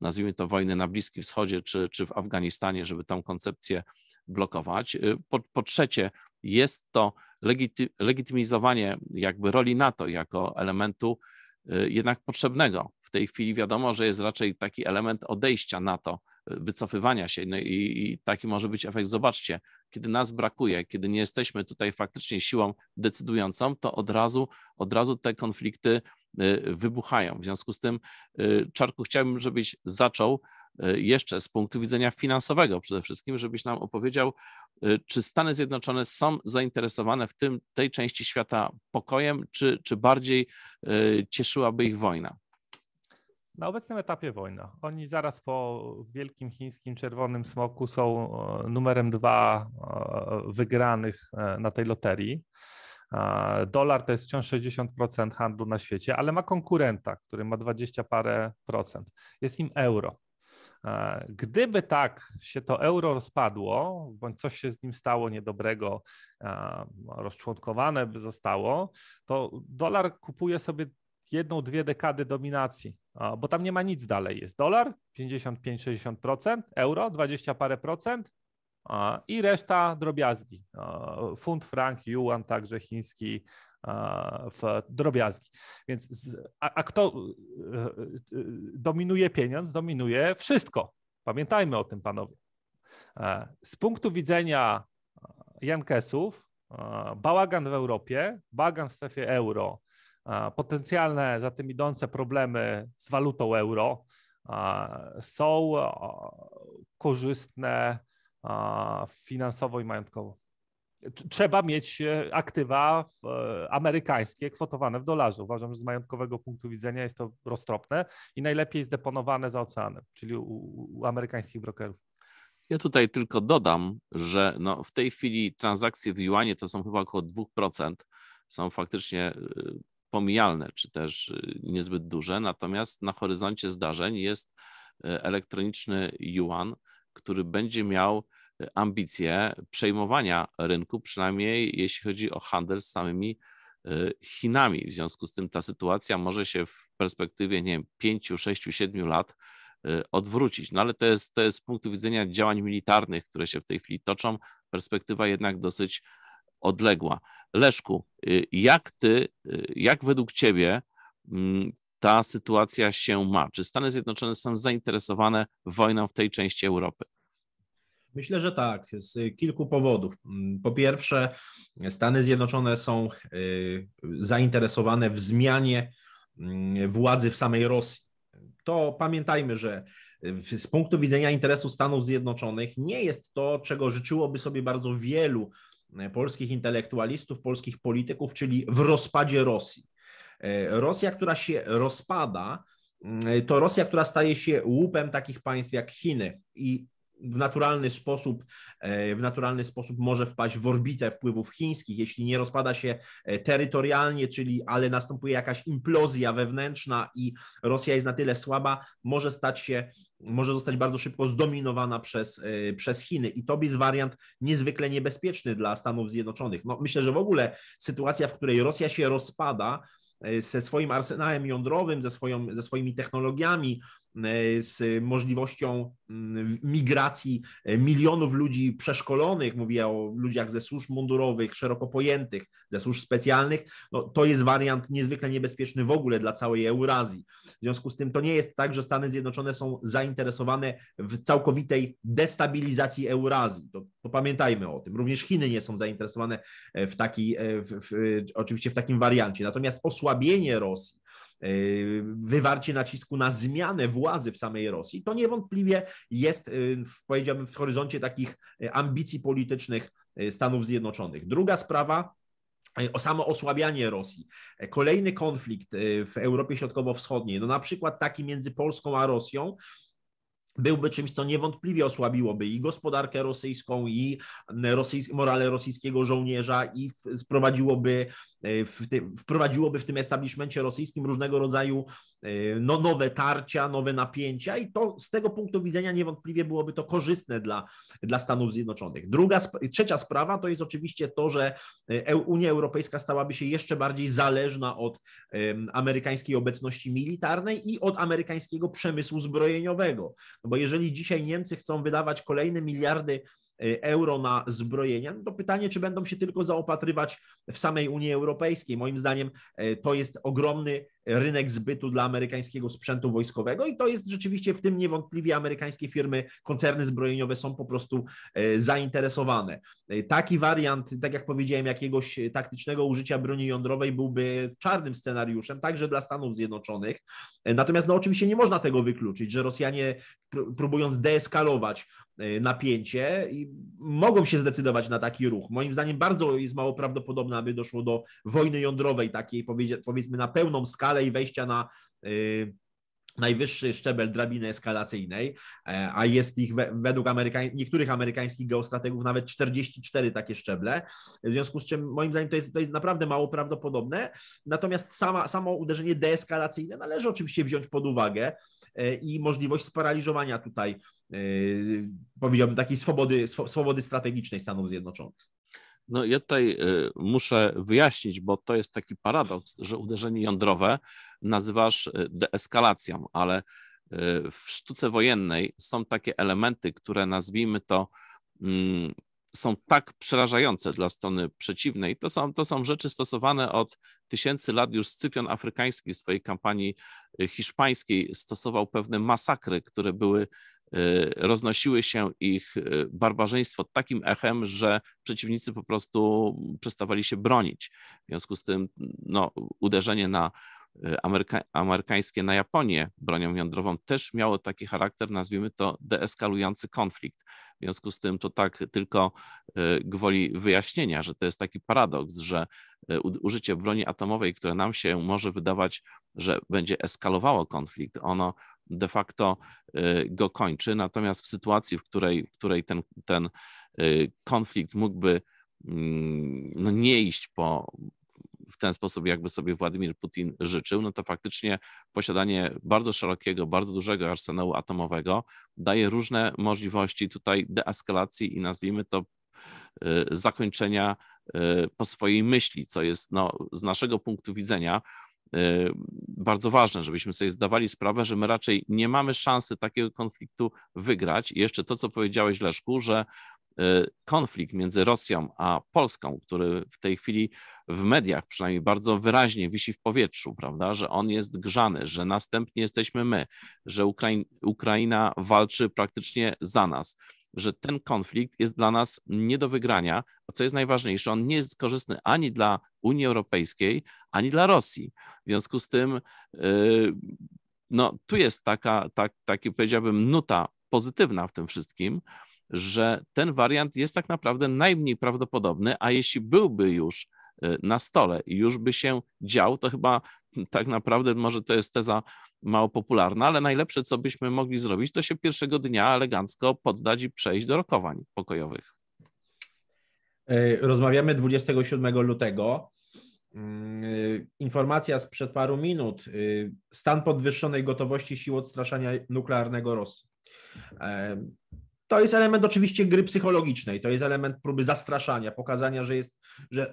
Speaker 1: nazwijmy to, wojny na Bliskim Wschodzie czy, czy w Afganistanie, żeby tą koncepcję blokować. Po, po trzecie, jest to legity, legitymizowanie jakby roli NATO jako elementu jednak potrzebnego tej chwili wiadomo, że jest raczej taki element odejścia na to, y, wycofywania się. No i, i, taki może być efekt. Zobaczcie, kiedy nas brakuje, kiedy nie jesteśmy tutaj faktycznie siłą decydującą, to od razu, od razu te konflikty y, wybuchają. W związku z tym, y, Czarku, chciałbym, żebyś zaczął jeszcze z punktu widzenia finansowego przede wszystkim, żebyś nam opowiedział, czy Stany Zjednoczone są zainteresowane w tym, tej części świata pokojem, czy, czy bardziej cieszyłaby ich wojna?
Speaker 2: Na obecnym etapie wojna. Oni zaraz po wielkim chińskim czerwonym smoku są e, numerem dwa e, wygranych e, na tej loterii. Dolar to jest wciąż 60% handlu na świecie, ale ma konkurenta, który ma 20 parę procent. Jest nim euro. Gdyby tak się to euro rozpadło, bądź coś się z nim stało niedobrego, rozczłonkowane by zostało, to dolar kupuje sobie jedną, dwie dekady dominacji bo tam nie ma nic dalej. Jest dolar 55-60%, euro 20 parę procent i reszta drobiazgi. Funt, frank, yuan, także chiński w drobiazgi. Więc a, a kto e, e, dominuje pieniądz? Dominuje wszystko. Pamiętajmy o tym, panowie. E, z punktu widzenia Jankesów, bałagan w Europie, bałagan w strefie euro, Potencjalne za tym idące problemy z walutą euro są korzystne finansowo i majątkowo. Trzeba mieć e, aktywa e, amerykańskie kwotowane w dolarze. Uważam, że z majątkowego punktu widzenia jest to roztropne i najlepiej zdeponowane za oceanem, czyli u, u amerykańskich brokerów.
Speaker 1: Ja tutaj tylko dodam, że no w tej chwili transakcje w juanie to są chyba około 2%. Są faktycznie e, pomijalne, czy też y, niezbyt duże. Natomiast na horyzoncie zdarzeń jest y, elektroniczny yuan, który będzie miał y, ambicje przejmowania rynku, przynajmniej jeśli chodzi o handel z samymi Chinami. W związku z tym ta sytuacja może się w perspektywie, nie wiem, 5, 6, 7 lat odwrócić. No ale to jest, to jest z punktu widzenia działań militarnych, które się w tej chwili toczą, perspektywa jednak dosyć odległa. Leszku, y, jak ty, y, jak według ciebie mm, ta sytuacja się ma? Czy Stany Zjednoczone są zainteresowane wojną w tej części Europy?
Speaker 3: Myślę, że tak, z kilku powodów. Mm, po pierwsze, Stany Zjednoczone są y, zainteresowane w zmianie mm, władzy w samej Rosji. To pamiętajmy, że z punktu widzenia interesu Stanów Zjednoczonych nie jest to, czego życzyłoby sobie bardzo wielu E, polskich intelektualistów, polskich polityków, czyli w rozpadzie Rosji. E, Rosja, która się rozpada, mm, e, to Rosja, która staje się łupem takich państw jak Chiny. I w naturalny sposób, e, w naturalny sposób może wpaść w orbitę wpływów chińskich, jeśli nie rozpada się e, terytorialnie, czyli ale następuje jakaś implozja wewnętrzna i Rosja jest na tyle słaba, może stać się, może zostać bardzo szybko zdominowana przez, e, przez Chiny i to jest wariant niezwykle niebezpieczny dla Stanów Zjednoczonych. No, myślę, że w ogóle sytuacja, w której Rosja się rozpada, ze swoim arsenałem jądrowym, ze, swoją, ze swoimi technologiami, E, z możliwością mm, migracji e, milionów ludzi przeszkolonych, mówię o ludziach ze służb mundurowych, szeroko pojętych, ze służb specjalnych, no, to jest wariant niezwykle niebezpieczny w ogóle dla całej Eurazji. W związku z tym to nie jest tak, że Stany Zjednoczone są zainteresowane w całkowitej destabilizacji Eurazji. To, to pamiętajmy o tym. Również Chiny nie są zainteresowane e, w taki, w, w, oczywiście w takim wariancie. Natomiast osłabienie Rosji, Y, wywarcie nacisku na zmianę władzy w samej Rosji, to niewątpliwie jest, y, powiedziałbym, w horyzoncie takich y, ambicji politycznych Stanów Zjednoczonych. Druga sprawa, o samo osłabianie Rosji. Kolejny konflikt w Europie Środkowo-Wschodniej, no na przykład taki między Polską a Rosją, byłby czymś, co niewątpliwie osłabiłoby i gospodarkę rosyjską, i morale rosyjskiego żołnierza, i sprowadziłoby E, w te, wprowadziłoby w tym establishmencie rosyjskim różnego rodzaju e, no, nowe tarcia, nowe napięcia i to z tego punktu widzenia niewątpliwie byłoby to korzystne dla, dla Stanów Zjednoczonych. Druga, trzecia sprawa to jest oczywiście to, że e, Unia Europejska stałaby się jeszcze bardziej zależna od amerykańskiej obecności militarnej i od amerykańskiego przemysłu zbrojeniowego. No bo jeżeli dzisiaj Niemcy chcą wydawać kolejne miliardy Y, euro na zbrojenia, no to pytanie, czy będą się tylko zaopatrywać w samej Unii Europejskiej. Moim zdaniem y, to jest ogromny rynek zbytu dla amerykańskiego sprzętu wojskowego i to jest rzeczywiście w tym niewątpliwie amerykańskie firmy, koncerny zbrojeniowe są po prostu e, zainteresowane. E, taki wariant, tak jak powiedziałem, jakiegoś taktycznego użycia broni jądrowej byłby czarnym scenariuszem, także dla Stanów Zjednoczonych. E, natomiast no, oczywiście nie można tego wykluczyć, że Rosjanie próbując deeskalować napięcie i mogą się zdecydować na taki ruch. Moim zdaniem bardzo jest mało prawdopodobne, aby doszło do wojny jądrowej, takiej powiedzmy na pełną skalę, dalej wejścia na y, najwyższy szczebel drabiny eskalacyjnej, e, a jest ich według Amerykań, niektórych amerykańskich geostrategów nawet 44 takie szczeble, w związku z czym moim zdaniem to jest, to jest naprawdę mało prawdopodobne, natomiast sama, samo uderzenie deeskalacyjne należy oczywiście wziąć pod uwagę e, i możliwość sparaliżowania tutaj, e, powiedziałbym, takiej swobody, swobody strategicznej Stanów Zjednoczonych.
Speaker 1: No ja tutaj y, muszę wyjaśnić, bo to jest taki paradoks, że uderzenie jądrowe nazywasz y, deeskalacją, ale y, w sztuce wojennej są takie elementy, które nazwijmy to mm, są tak przerażające dla strony przeciwnej. To są, to są rzeczy stosowane od tysięcy lat już Scypion Afrykański w swojej kampanii hiszpańskiej stosował pewne masakry, które były Y, roznosiły się ich y, barbarzyństwo takim echem, że przeciwnicy po prostu przestawali się bronić. W związku z tym no, uderzenie na y, Ameryka amerykańskie na Japonię bronią jądrową też miało taki charakter, nazwijmy to deeskalujący konflikt. W związku z tym to tak tylko gwoli wyjaśnienia, że to jest taki paradoks, że użycie broni atomowej, które nam się może wydawać, że będzie eskalowało konflikt, ono de facto y, go kończy. Natomiast w sytuacji, w której, w której ten, ten y, konflikt mógłby mm, no, nie iść po, w ten sposób, jakby sobie Władimir Putin życzył, no to faktycznie posiadanie bardzo szerokiego, bardzo dużego arsenału atomowego daje różne możliwości tutaj deeskalacji i nazwijmy to y, zakończenia po swojej myśli, co jest no, z naszego punktu widzenia Y, bardzo ważne, żebyśmy sobie zdawali sprawę, że my raczej nie mamy szansy takiego konfliktu wygrać. I jeszcze to, co powiedziałeś, Leszku, że y, konflikt między Rosją a Polską, który w tej chwili w mediach przynajmniej bardzo wyraźnie wisi w powietrzu, prawda, że on jest grzany, że następnie jesteśmy my, że Ukraina walczy praktycznie za nas że ten konflikt jest dla nas nie do wygrania, a co jest najważniejsze, on nie jest korzystny ani dla Unii Europejskiej, ani dla Rosji. W związku z tym, yy, no, tu jest taka, tak, taki, powiedziałbym, nuta pozytywna w tym wszystkim, że ten wariant jest tak naprawdę najmniej prawdopodobny, a jeśli byłby już Y, na stole i już by się dział, to chyba tak naprawdę może to jest teza mało popularna, ale najlepsze, co byśmy mogli zrobić, to się pierwszego dnia elegancko poddać i przejść do rokowań pokojowych.
Speaker 3: E, rozmawiamy 27 lutego. Mm, y, informacja sprzed paru minut. Y, stan podwyższonej gotowości sił odstraszania nuklearnego Rosji. E, to jest element oczywiście gry psychologicznej, to jest element próby zastraszania, pokazania, że jest, że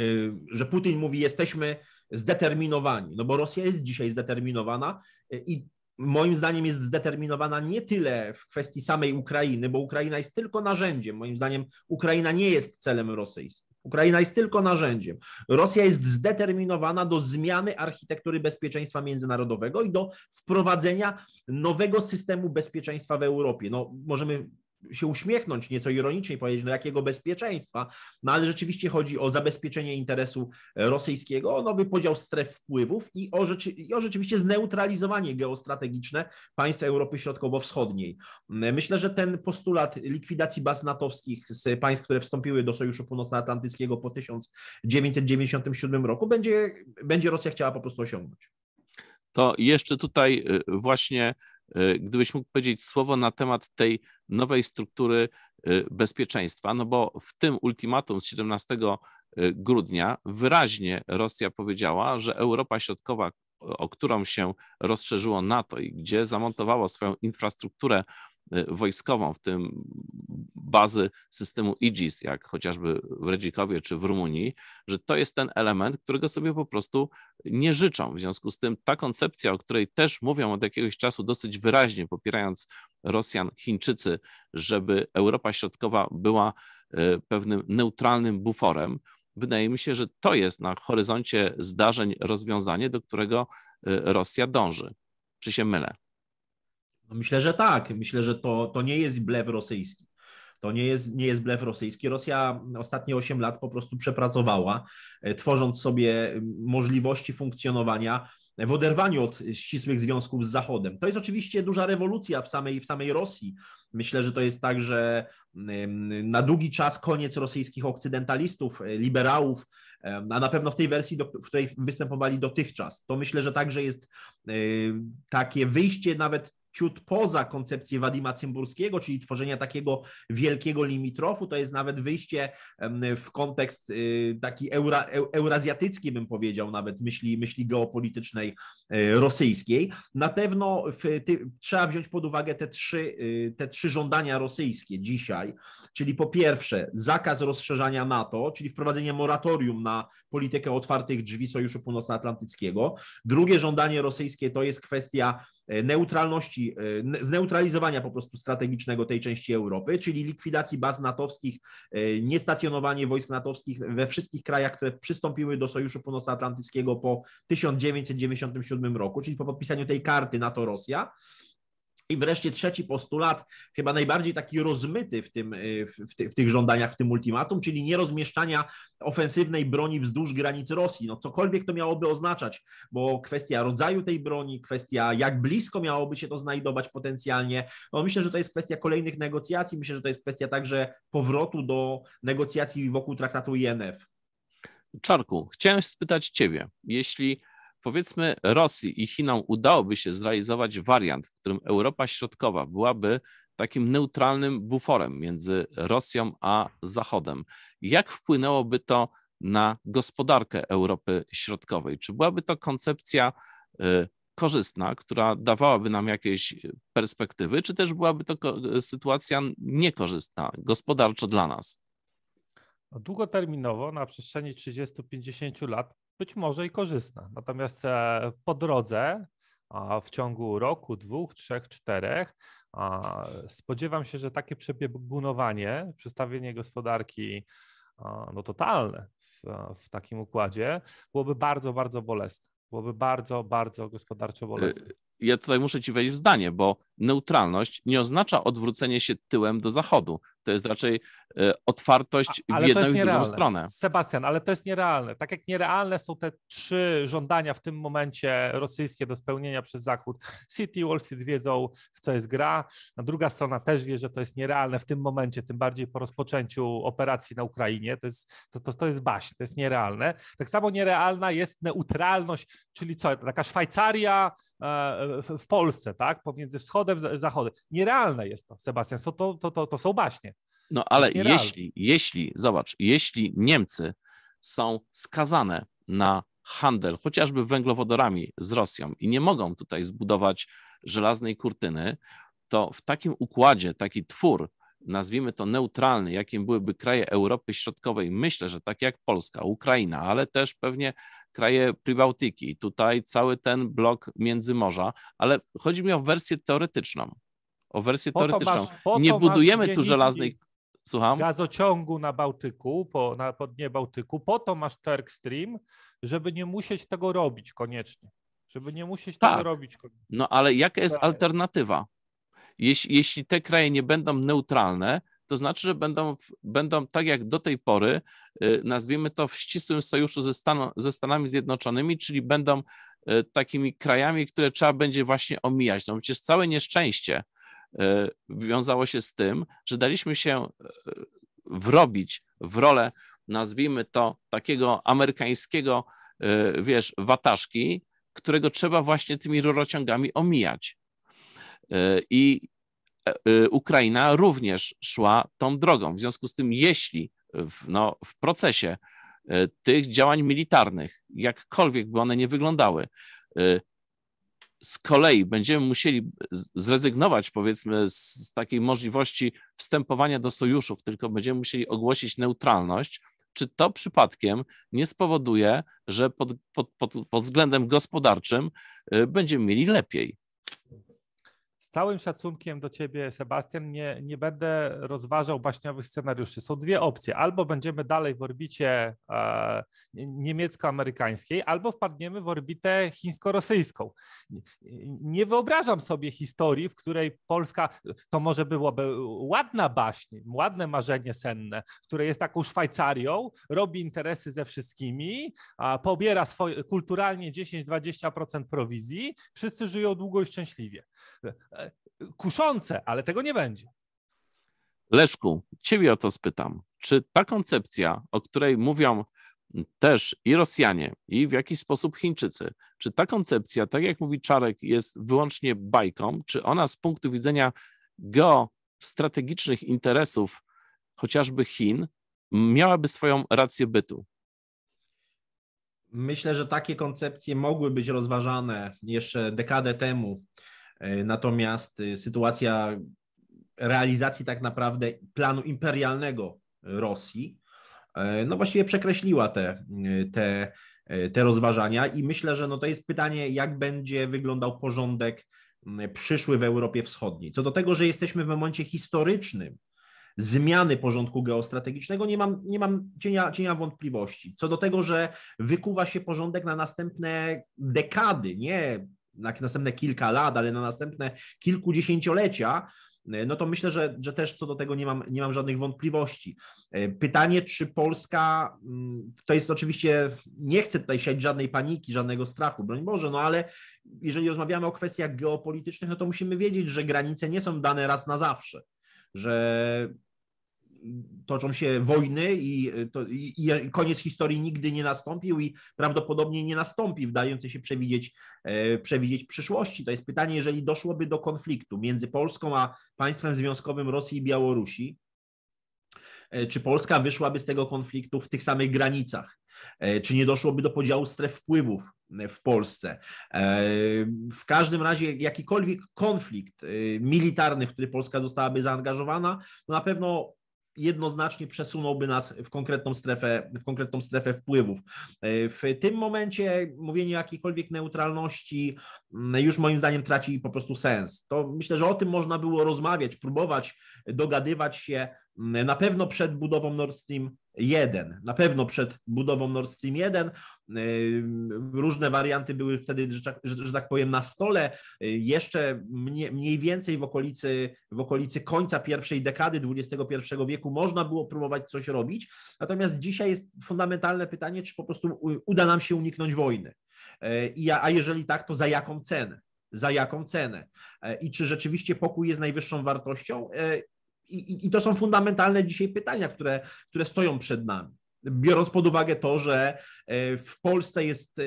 Speaker 3: Y, że Putin mówi, jesteśmy zdeterminowani, no bo Rosja jest dzisiaj zdeterminowana y, i moim zdaniem jest zdeterminowana nie tyle w kwestii samej Ukrainy, bo Ukraina jest tylko narzędziem. Moim zdaniem Ukraina nie jest celem rosyjskim. Ukraina jest tylko narzędziem. Rosja jest zdeterminowana do zmiany architektury bezpieczeństwa międzynarodowego i do wprowadzenia nowego systemu bezpieczeństwa w Europie. No, możemy się uśmiechnąć nieco ironicznie i powiedzieć, no jakiego bezpieczeństwa, no ale rzeczywiście chodzi o zabezpieczenie interesu e, rosyjskiego, o nowy podział stref wpływów i o, rzeczy, i o rzeczywiście zneutralizowanie geostrategiczne państw Europy Środkowo-Wschodniej. Myślę, że ten postulat likwidacji baz natowskich z państw, które wstąpiły do Sojuszu Północnoatlantyckiego po 1997 roku będzie, będzie Rosja chciała po prostu osiągnąć.
Speaker 1: To jeszcze tutaj e, właśnie Y, gdybyś mógł powiedzieć słowo na temat tej nowej struktury y, bezpieczeństwa, no bo w tym ultimatum z 17 y, grudnia wyraźnie Rosja powiedziała, że Europa Środkowa, o którą się rozszerzyło NATO i gdzie zamontowało swoją infrastrukturę y, wojskową, w tym bazy systemu IGIS, jak chociażby w Redzikowie czy w Rumunii, że to jest ten element, którego sobie po prostu nie życzą. W związku z tym ta koncepcja, o której też mówią od jakiegoś czasu dosyć wyraźnie, popierając Rosjan, Chińczycy, żeby Europa Środkowa była y, pewnym neutralnym buforem, wydaje mi się, że to jest na horyzoncie zdarzeń rozwiązanie, do którego y, Rosja dąży. Czy się mylę?
Speaker 3: No, myślę, że tak. Myślę, że to, to nie jest blew rosyjski. To nie jest, nie jest blef rosyjski. Rosja ostatnie 8 lat po prostu przepracowała, e, tworząc sobie możliwości funkcjonowania w oderwaniu od ścisłych związków z Zachodem. To jest oczywiście duża rewolucja w samej, w samej Rosji. Myślę, że to jest także na długi czas koniec rosyjskich okcydentalistów, e, liberałów, a na pewno w tej wersji, w której występowali dotychczas. To myślę, że także jest e, takie wyjście nawet ciut poza koncepcję Wadima Cymburskiego, czyli tworzenia takiego wielkiego limitrofu. To jest nawet wyjście w kontekst y, taki eura, e, eurazjatycki, bym powiedział, nawet myśli, myśli geopolitycznej y, rosyjskiej. Na pewno w, ty, trzeba wziąć pod uwagę te trzy, y, te trzy żądania rosyjskie dzisiaj, czyli po pierwsze zakaz rozszerzania NATO, czyli wprowadzenie moratorium na politykę otwartych drzwi Sojuszu Północnoatlantyckiego. Drugie żądanie rosyjskie to jest kwestia E, neutralności, e, zneutralizowania po prostu strategicznego tej części Europy, czyli likwidacji baz natowskich, e, niestacjonowanie wojsk natowskich we wszystkich krajach, które przystąpiły do Sojuszu Północnoatlantyckiego po 1997 roku, czyli po podpisaniu tej karty NATO-Rosja. I wreszcie trzeci postulat, chyba najbardziej taki rozmyty w, tym, y, w, ty, w, tych żądaniach, w tym ultimatum, czyli nie rozmieszczania ofensywnej broni wzdłuż granic Rosji. No cokolwiek to miałoby oznaczać, bo kwestia rodzaju tej broni, kwestia jak blisko miałoby się to znajdować potencjalnie, no myślę, że to jest kwestia kolejnych negocjacji, myślę, że to jest kwestia także powrotu do negocjacji wokół traktatu INF.
Speaker 1: Czarku, chciałem spytać Ciebie, jeśli powiedzmy Rosji i Chinom udałoby się zrealizować wariant, w którym Europa Środkowa byłaby takim neutralnym buforem między Rosją a Zachodem, jak wpłynęłoby to na gospodarkę Europy Środkowej? Czy byłaby to koncepcja y, korzystna, która dawałaby nam jakieś perspektywy, czy też byłaby to sytuacja niekorzystna gospodarczo dla nas?
Speaker 2: No, długoterminowo, na przestrzeni 30-50 lat, być może i korzystna. Natomiast e, po drodze w ciągu roku, dwóch, trzech, czterech. Spodziewam się, że takie przebiegunowanie, przestawienie gospodarki no, totalne w, w takim układzie byłoby bardzo, bardzo bolesne. Byłoby bardzo, bardzo gospodarczo e, bolesne.
Speaker 1: Ja tutaj muszę ci wejść w zdanie, bo neutralność nie oznacza odwrócenie się tyłem do zachodu. To jest raczej e, otwartość A, w jedną i w drugą stronę.
Speaker 2: Sebastian, ale to jest nierealne. Tak jak nierealne są te trzy żądania w tym momencie rosyjskie do spełnienia przez Zachód. City, Wall Street wiedzą, w co jest gra. A no, druga strona też wie, że to jest nierealne w tym momencie, tym bardziej po rozpoczęciu operacji na Ukrainie. To jest, to, to, to jest baśń, to jest nierealne. Tak samo nierealna jest neutralność, czyli co, taka Szwajcaria e, w Polsce, tak, pomiędzy wschodem a zachodem. Nierealne jest to, Sebastian, to, to, to, to są baśnie.
Speaker 1: No ale jeśli, jeśli, zobacz, jeśli Niemcy są skazane na handel chociażby węglowodorami z Rosją i nie mogą tutaj zbudować żelaznej kurtyny, to w takim układzie taki twór, nazwijmy to neutralny, jakim byłyby kraje Europy Środkowej, myślę, że tak jak Polska, Ukraina, ale też pewnie kraje Prybałtyki, tutaj cały ten blok Międzymorza, ale chodzi mi o wersję teoretyczną. O wersję po teoretyczną. Masz, nie budujemy tu żelaznej Słucham?
Speaker 2: gazociągu na Bałtyku, po, na, po dnie Bałtyku. Po to masz Turk Stream, żeby nie musieć tego robić koniecznie. Żeby nie musieć tak. tego robić. Koniecznie.
Speaker 1: No ale jaka jest tak. alternatywa? Jeśli, jeśli te kraje nie będą neutralne, to znaczy, że będą, będą tak jak do tej pory, y, nazwijmy to w ścisłym sojuszu ze, Stan ze Stanami Zjednoczonymi, czyli będą y, takimi krajami, które trzeba będzie właśnie omijać. No przecież całe nieszczęście E, wiązało się z tym, że daliśmy się e, wrobić w rolę, nazwijmy to, takiego amerykańskiego, e, wiesz, wataszki, którego trzeba właśnie tymi rurociągami omijać. I Ukraina również szła tą drogą. W związku z tym, jeśli w, no, w procesie tych działań militarnych, jakkolwiek by one nie wyglądały, z kolei będziemy musieli zrezygnować, powiedzmy, z takiej możliwości wstępowania do sojuszów, tylko będziemy musieli ogłosić neutralność, czy to przypadkiem nie spowoduje, że pod, pod, pod, pod względem gospodarczym y, będziemy mieli lepiej?
Speaker 2: z całym szacunkiem do ciebie, Sebastian, nie, nie będę rozważał baśniowych scenariuszy. Są dwie opcje. Albo będziemy dalej w orbicie e, niemiecko-amerykańskiej, albo wpadniemy w orbitę chińsko-rosyjską. Nie, nie wyobrażam sobie historii, w której Polska, to może byłoby ładna baśń, ładne marzenie senne, które jest taką Szwajcarią, robi interesy ze wszystkimi, a pobiera swoje, kulturalnie 10-20% prowizji, wszyscy żyją długo i szczęśliwie kuszące, ale tego nie będzie.
Speaker 1: Leszku, ciebie o to spytam. Czy ta koncepcja, o której mówią też i Rosjanie, i w jakiś sposób Chińczycy, czy ta koncepcja, tak jak mówi Czarek, jest wyłącznie bajką, czy ona z punktu widzenia geostrategicznych interesów chociażby Chin miałaby swoją rację bytu?
Speaker 3: Myślę, że takie koncepcje mogły być rozważane jeszcze dekadę temu E, natomiast y, sytuacja realizacji tak naprawdę planu imperialnego Rosji, e, no właściwie przekreśliła te, y, te, e, te rozważania i myślę, że no to jest pytanie, jak będzie wyglądał porządek przyszły w Europie Wschodniej. Co do tego, że jesteśmy w momencie historycznym zmiany porządku geostrategicznego, nie mam, nie mam cienia, cienia wątpliwości. Co do tego, że wykuwa się porządek na następne dekady, nie na następne kilka lat, ale na następne kilkudziesięciolecia, e, no to myślę, że, że też co do tego nie mam, nie mam żadnych wątpliwości. E, pytanie, czy Polska, mm, to jest oczywiście, nie chcę tutaj siać żadnej paniki, żadnego strachu, broń Boże, no ale jeżeli rozmawiamy o kwestiach geopolitycznych, no to musimy wiedzieć, że granice nie są dane raz na zawsze, że toczą się wojny i, y, to, i, i, koniec historii nigdy nie nastąpił i prawdopodobnie nie nastąpi w dającej się przewidzieć, e, przewidzieć przyszłości. To jest pytanie, jeżeli doszłoby do konfliktu między Polską a państwem związkowym Rosji i Białorusi, e, czy Polska wyszłaby z tego konfliktu w tych samych granicach? E, czy nie doszłoby do podziału stref wpływów w Polsce? W każdym razie jakikolwiek konflikt militarny, w który Polska zostałaby zaangażowana, no na pewno jednoznacznie przesunąłby nas w konkretną strefę, w konkretną strefę wpływów. E, w tym momencie mówienie o jakiejkolwiek neutralności już moim zdaniem traci po prostu sens. To myślę, że o tym można było rozmawiać, próbować dogadywać się na pewno przed budową Nord Stream 1. Na pewno przed budową Nord Stream 1. Y, różne warianty były wtedy, tak, że, że tak powiem, na stole. Y, jeszcze mniej, mniej więcej w okolicy, w okolicy końca pierwszej dekady XXI wieku można było próbować coś robić. Natomiast dzisiaj jest fundamentalne pytanie, czy po prostu uda nam się uniknąć wojny. Y, a jeżeli tak, to za jaką cenę? Za jaką cenę? I czy rzeczywiście pokój jest najwyższą wartością? i, i to są fundamentalne dzisiaj pytania, które, które stoją przed nami biorąc pod uwagę to, że e, w Polsce jest, e,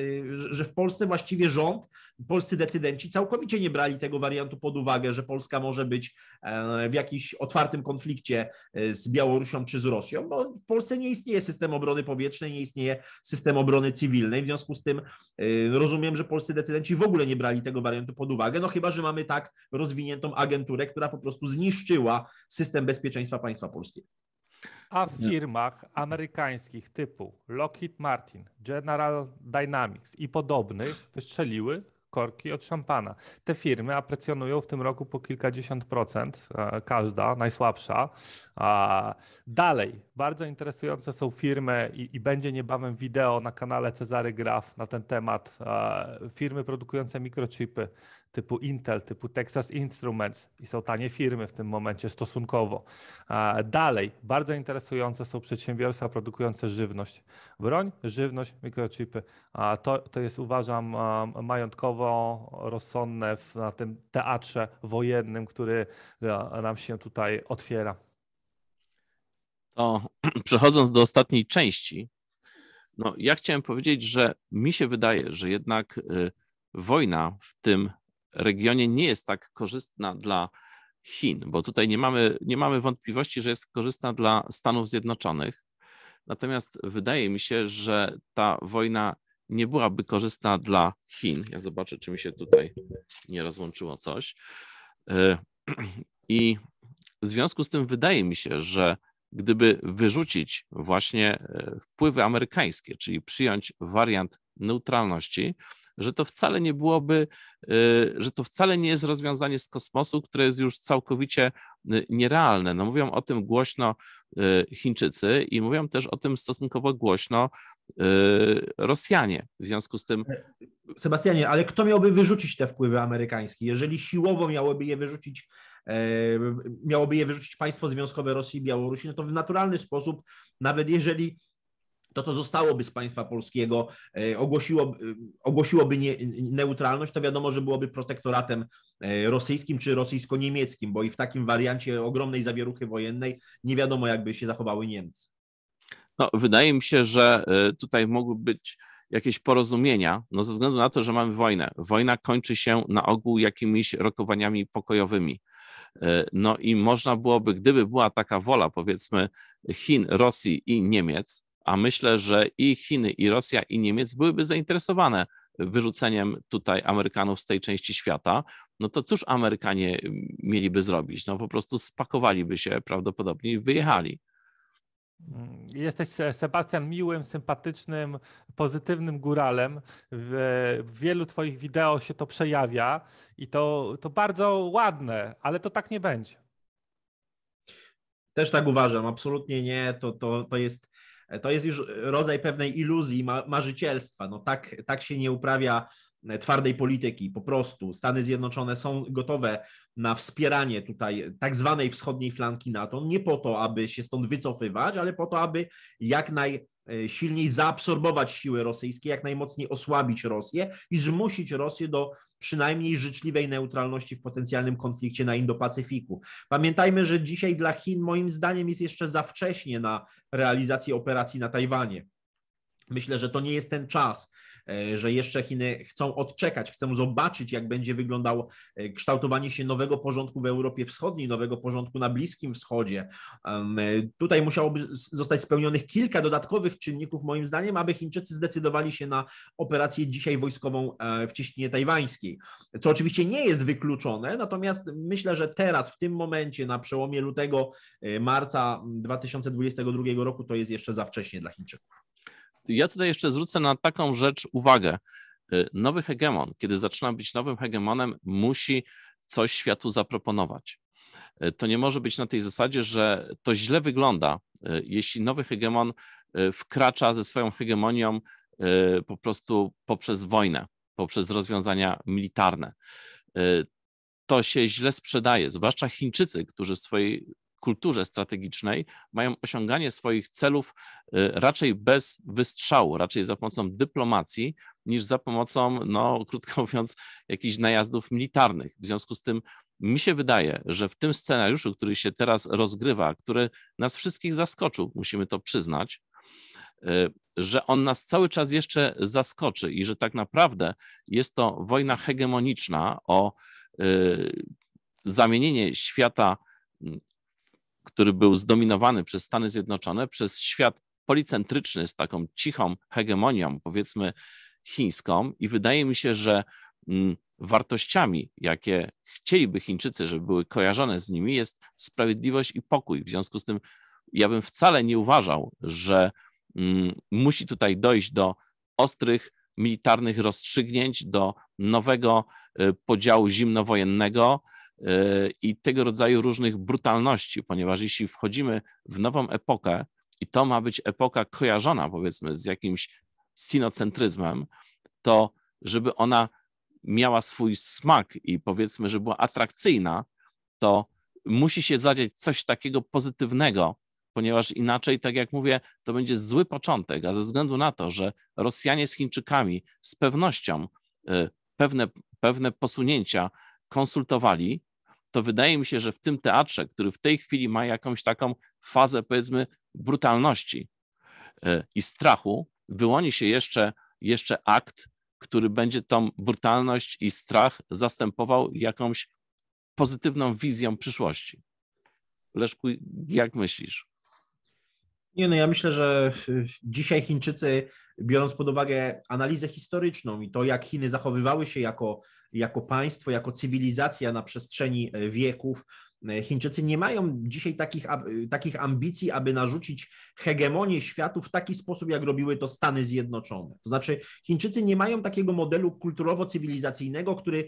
Speaker 3: że w Polsce właściwie rząd polscy decydenci całkowicie nie brali tego wariantu pod uwagę, że Polska może być e, w jakimś otwartym konflikcie e, z Białorusią czy z Rosją, bo w Polsce nie istnieje system obrony powietrznej, nie istnieje system obrony cywilnej. W związku z tym e, rozumiem, że polscy decydenci w ogóle nie brali tego wariantu pod uwagę, no chyba, że mamy tak rozwiniętą agenturę, która po prostu zniszczyła system bezpieczeństwa państwa polskiego. A w firmach
Speaker 2: amerykańskich typu Lockheed Martin, General Dynamics i podobnych wystrzeliły korki od szampana. Te firmy aprecjonują w tym roku po kilkadziesiąt procent, e, każda, najsłabsza, a dalej, bardzo interesujące są firmy i, i, będzie niebawem wideo na kanale Cezary Graf na ten temat. A, firmy produkujące mikrochipy typu Intel, typu Texas Instruments i są tanie firmy w tym momencie stosunkowo. A, dalej, bardzo interesujące są przedsiębiorstwa produkujące żywność. Broń, żywność, mikrochipy. A to, to jest uważam majątkowo rozsądne w, na tym teatrze wojennym, który nam się tutaj otwiera
Speaker 1: to przechodząc do ostatniej części, no ja chciałem powiedzieć, że mi się wydaje, że jednak y, wojna w tym regionie nie jest tak korzystna dla Chin, bo tutaj nie mamy, nie mamy wątpliwości, że jest korzystna dla Stanów Zjednoczonych. Natomiast wydaje mi się, że ta wojna nie byłaby korzystna dla Chin. Ja zobaczę, czy mi się tutaj nie rozłączyło coś. Y, I w związku z tym wydaje mi się, że gdyby wyrzucić właśnie e, wpływy amerykańskie, czyli przyjąć wariant neutralności, że to wcale nie byłoby, e, że to wcale nie jest rozwiązanie z kosmosu, które jest już całkowicie e, nierealne. No mówią o tym głośno Chińczycy i mówią też o tym stosunkowo głośno Rosjanie. W związku z tym.
Speaker 3: Sebastianie, ale kto miałby wyrzucić te wpływy amerykańskie? Jeżeli siłowo miałoby je wyrzucić E, miałoby je wyrzucić państwo związkowe Rosji i Białorusi, no to w naturalny sposób, nawet jeżeli to, co zostałoby z państwa polskiego, e, ogłosiło, e, ogłosiłoby nie, neutralność, to wiadomo, że byłoby protektoratem rosyjskim czy rosyjsko-niemieckim, bo i w takim wariancie ogromnej zawieruchy wojennej nie wiadomo, jakby się zachowały Niemcy.
Speaker 1: No, wydaje mi się, że tutaj mogły być jakieś porozumienia, no ze względu na to, że mamy wojnę. Wojna kończy się na ogół jakimiś rokowaniami pokojowymi. E, no i można byłoby, gdyby była taka wola, powiedzmy, Chin, Rosji i Niemiec, a myślę, że i Chiny, i Rosja, i Niemiec byłyby zainteresowane wyrzuceniem tutaj Amerykanów z tej części świata, no to cóż Amerykanie mieliby zrobić? No po prostu spakowaliby się prawdopodobnie i wyjechali.
Speaker 2: Jesteś Sebastian miłym, sympatycznym, pozytywnym góralem. W, wielu Twoich wideo się to przejawia i to, to bardzo ładne, ale to tak nie będzie.
Speaker 3: Też tak uważam, absolutnie nie. To, to, to, jest, to jest już rodzaj pewnej iluzji marzycielstwa. No tak, tak się nie uprawia E, twardej polityki, po prostu. Stany Zjednoczone są gotowe na wspieranie tutaj tak zwanej wschodniej flanki NATO, nie po to, aby się stąd wycofywać, ale po to, aby jak najsilniej e, zaabsorbować siły rosyjskie, jak najmocniej osłabić Rosję i zmusić Rosję do przynajmniej życzliwej neutralności w potencjalnym konflikcie na Indo-Pacyfiku. Pamiętajmy, że dzisiaj dla Chin moim zdaniem jest jeszcze za wcześnie na realizację operacji na Tajwanie. Myślę, że to nie jest ten czas E, że jeszcze Chiny chcą odczekać, chcą zobaczyć, jak będzie wyglądało e, kształtowanie się nowego porządku w Europie Wschodniej, nowego porządku na Bliskim Wschodzie. E, tutaj musiałoby zostać spełnionych kilka dodatkowych czynników, moim zdaniem, aby Chińczycy zdecydowali się na operację dzisiaj wojskową w ciśnienie tajwańskiej, co oczywiście nie jest wykluczone, natomiast myślę, że teraz, w tym momencie, na przełomie lutego, marca 2022 roku, to jest jeszcze za wcześnie
Speaker 1: dla Chińczyków. Ja tutaj jeszcze zwrócę na taką rzecz uwagę. Y, nowy hegemon, kiedy zaczyna być nowym hegemonem, musi coś światu zaproponować. Y, to nie może być na tej zasadzie, że to źle wygląda, y, jeśli nowy hegemon wkracza ze swoją hegemonią po prostu poprzez wojnę, poprzez rozwiązania militarne. To się źle sprzedaje, zwłaszcza Chińczycy, którzy w swojej kulturze strategicznej mają osiąganie swoich celów y, raczej bez wystrzału, raczej za pomocą dyplomacji niż za pomocą, no krótko mówiąc, jakichś najazdów militarnych. W związku z tym mi się wydaje, że w tym scenariuszu, który się teraz rozgrywa, który nas wszystkich zaskoczył, musimy to przyznać, y, że on nas cały czas jeszcze zaskoczy i że tak naprawdę jest to wojna hegemoniczna o y, zamienienie świata który był zdominowany przez Stany Zjednoczone, przez świat policentryczny z taką cichą hegemonią, powiedzmy chińską, i wydaje mi się, że mm, wartościami, jakie chcieliby Chińczycy, żeby były kojarzone z nimi, jest sprawiedliwość i pokój. W związku z tym ja bym wcale nie uważał, że mm, musi tutaj dojść do ostrych, militarnych rozstrzygnięć, do nowego y, podziału zimnowojennego, i tego rodzaju różnych brutalności, ponieważ jeśli wchodzimy w nową epokę, i to ma być epoka kojarzona, powiedzmy, z jakimś sinocentryzmem, to żeby ona miała swój smak i powiedzmy, że była atrakcyjna, to musi się zadziać coś takiego pozytywnego, ponieważ inaczej, tak jak mówię, to będzie zły początek, a ze względu na to, że Rosjanie z Chińczykami z pewnością y, pewne, pewne posunięcia konsultowali, to wydaje mi się, że w tym teatrze, który w tej chwili ma jakąś taką fazę, powiedzmy, brutalności e, i strachu, wyłoni się jeszcze, jeszcze akt, który będzie tą brutalność i strach zastępował jakąś pozytywną wizją przyszłości. Leszku, jak myślisz?
Speaker 3: Nie, no ja myślę, że dzisiaj Chińczycy biorąc pod uwagę analizę historyczną i to, jak Chiny zachowywały się jako, jako państwo, jako cywilizacja na przestrzeni e, wieków, e, Chińczycy nie mają dzisiaj takich, e, takich ambicji, aby narzucić hegemonię światu w taki sposób, jak robiły to Stany Zjednoczone. To znaczy, Chińczycy nie mają takiego modelu kulturowo-cywilizacyjnego, który,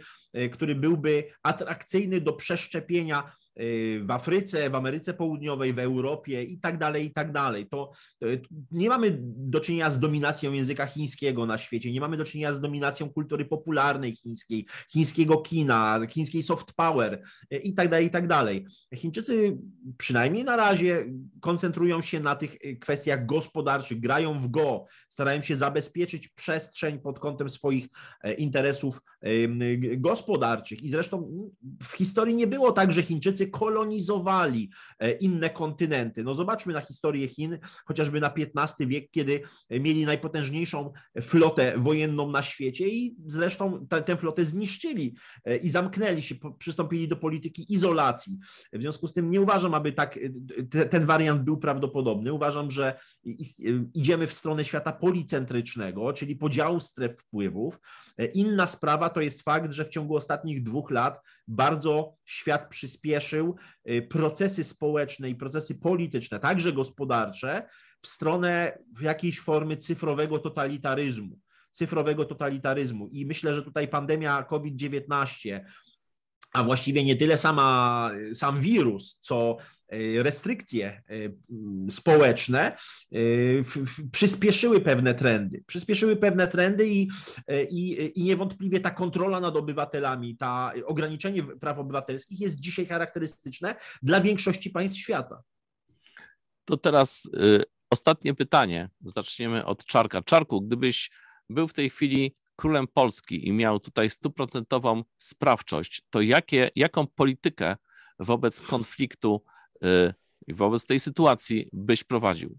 Speaker 3: który byłby atrakcyjny do przeszczepienia Y, w Afryce, w Ameryce Południowej, w Europie i tak dalej, i tak dalej. To, y, nie mamy do czynienia z dominacją języka chińskiego na świecie, nie mamy do czynienia z dominacją kultury popularnej chińskiej, chińskiego kina, chińskiej soft power y, i tak dalej, i tak dalej. Chińczycy przynajmniej na razie koncentrują się na tych kwestiach gospodarczych, grają w go, starają się zabezpieczyć przestrzeń pod kątem swoich e, interesów gospodarczych i zresztą w historii nie było tak, że Chińczycy Chińczycy kolonizowali e, inne kontynenty. No zobaczmy na historię Chin, chociażby na XV wiek, kiedy mieli najpotężniejszą flotę wojenną na świecie i zresztą tę flotę zniszczyli e, i zamknęli się, przystąpili do polityki izolacji. W związku z tym nie uważam, aby tak e, ten wariant był prawdopodobny. Uważam, że idziemy w stronę świata policentrycznego, czyli podziału stref wpływów. Inna sprawa to jest fakt, że w ciągu ostatnich dwóch lat bardzo świat przyspieszył y, procesy społeczne i procesy polityczne, także gospodarcze, w stronę jakiejś formy cyfrowego totalitaryzmu. Cyfrowego totalitaryzmu. I myślę, że tutaj pandemia COVID-19, a właściwie nie tyle sama, y, sam wirus, co E, restrykcje e, społeczne e, przyspieszyły pewne trendy. Przyspieszyły pewne trendy i, i, i niewątpliwie ta kontrola nad obywatelami, ta ograniczenie praw obywatelskich jest dzisiaj charakterystyczne dla większości państw świata.
Speaker 1: To teraz y, ostatnie pytanie. Zaczniemy od Czarka. Czarku, gdybyś był w tej chwili królem Polski i miał tutaj stuprocentową sprawczość, to jakie, jaką politykę wobec konfliktu i y, wobec tej sytuacji byś prowadził?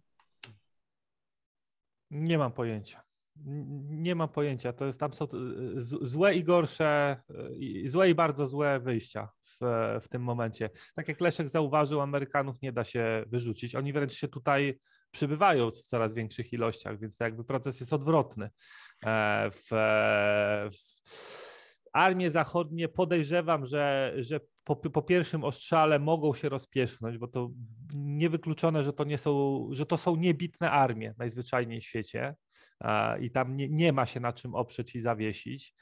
Speaker 2: Nie mam pojęcia. Nie mam pojęcia. To jest tam są złe i gorsze, y, złe i bardzo złe wyjścia w, w tym momencie. Tak jak Leszek zauważył, Amerykanów nie da się wyrzucić. Oni wręcz się tutaj przybywają w coraz większych ilościach, więc jakby proces jest odwrotny. E, w, w Armie zachodnie podejrzewam, że, że po, po, pierwszym ostrzale mogą się rozpiesznąć, bo to niewykluczone, że to nie są, że to są niebitne armie najzwyczajniej w świecie i tam nie, nie ma się na czym oprzeć i zawiesić.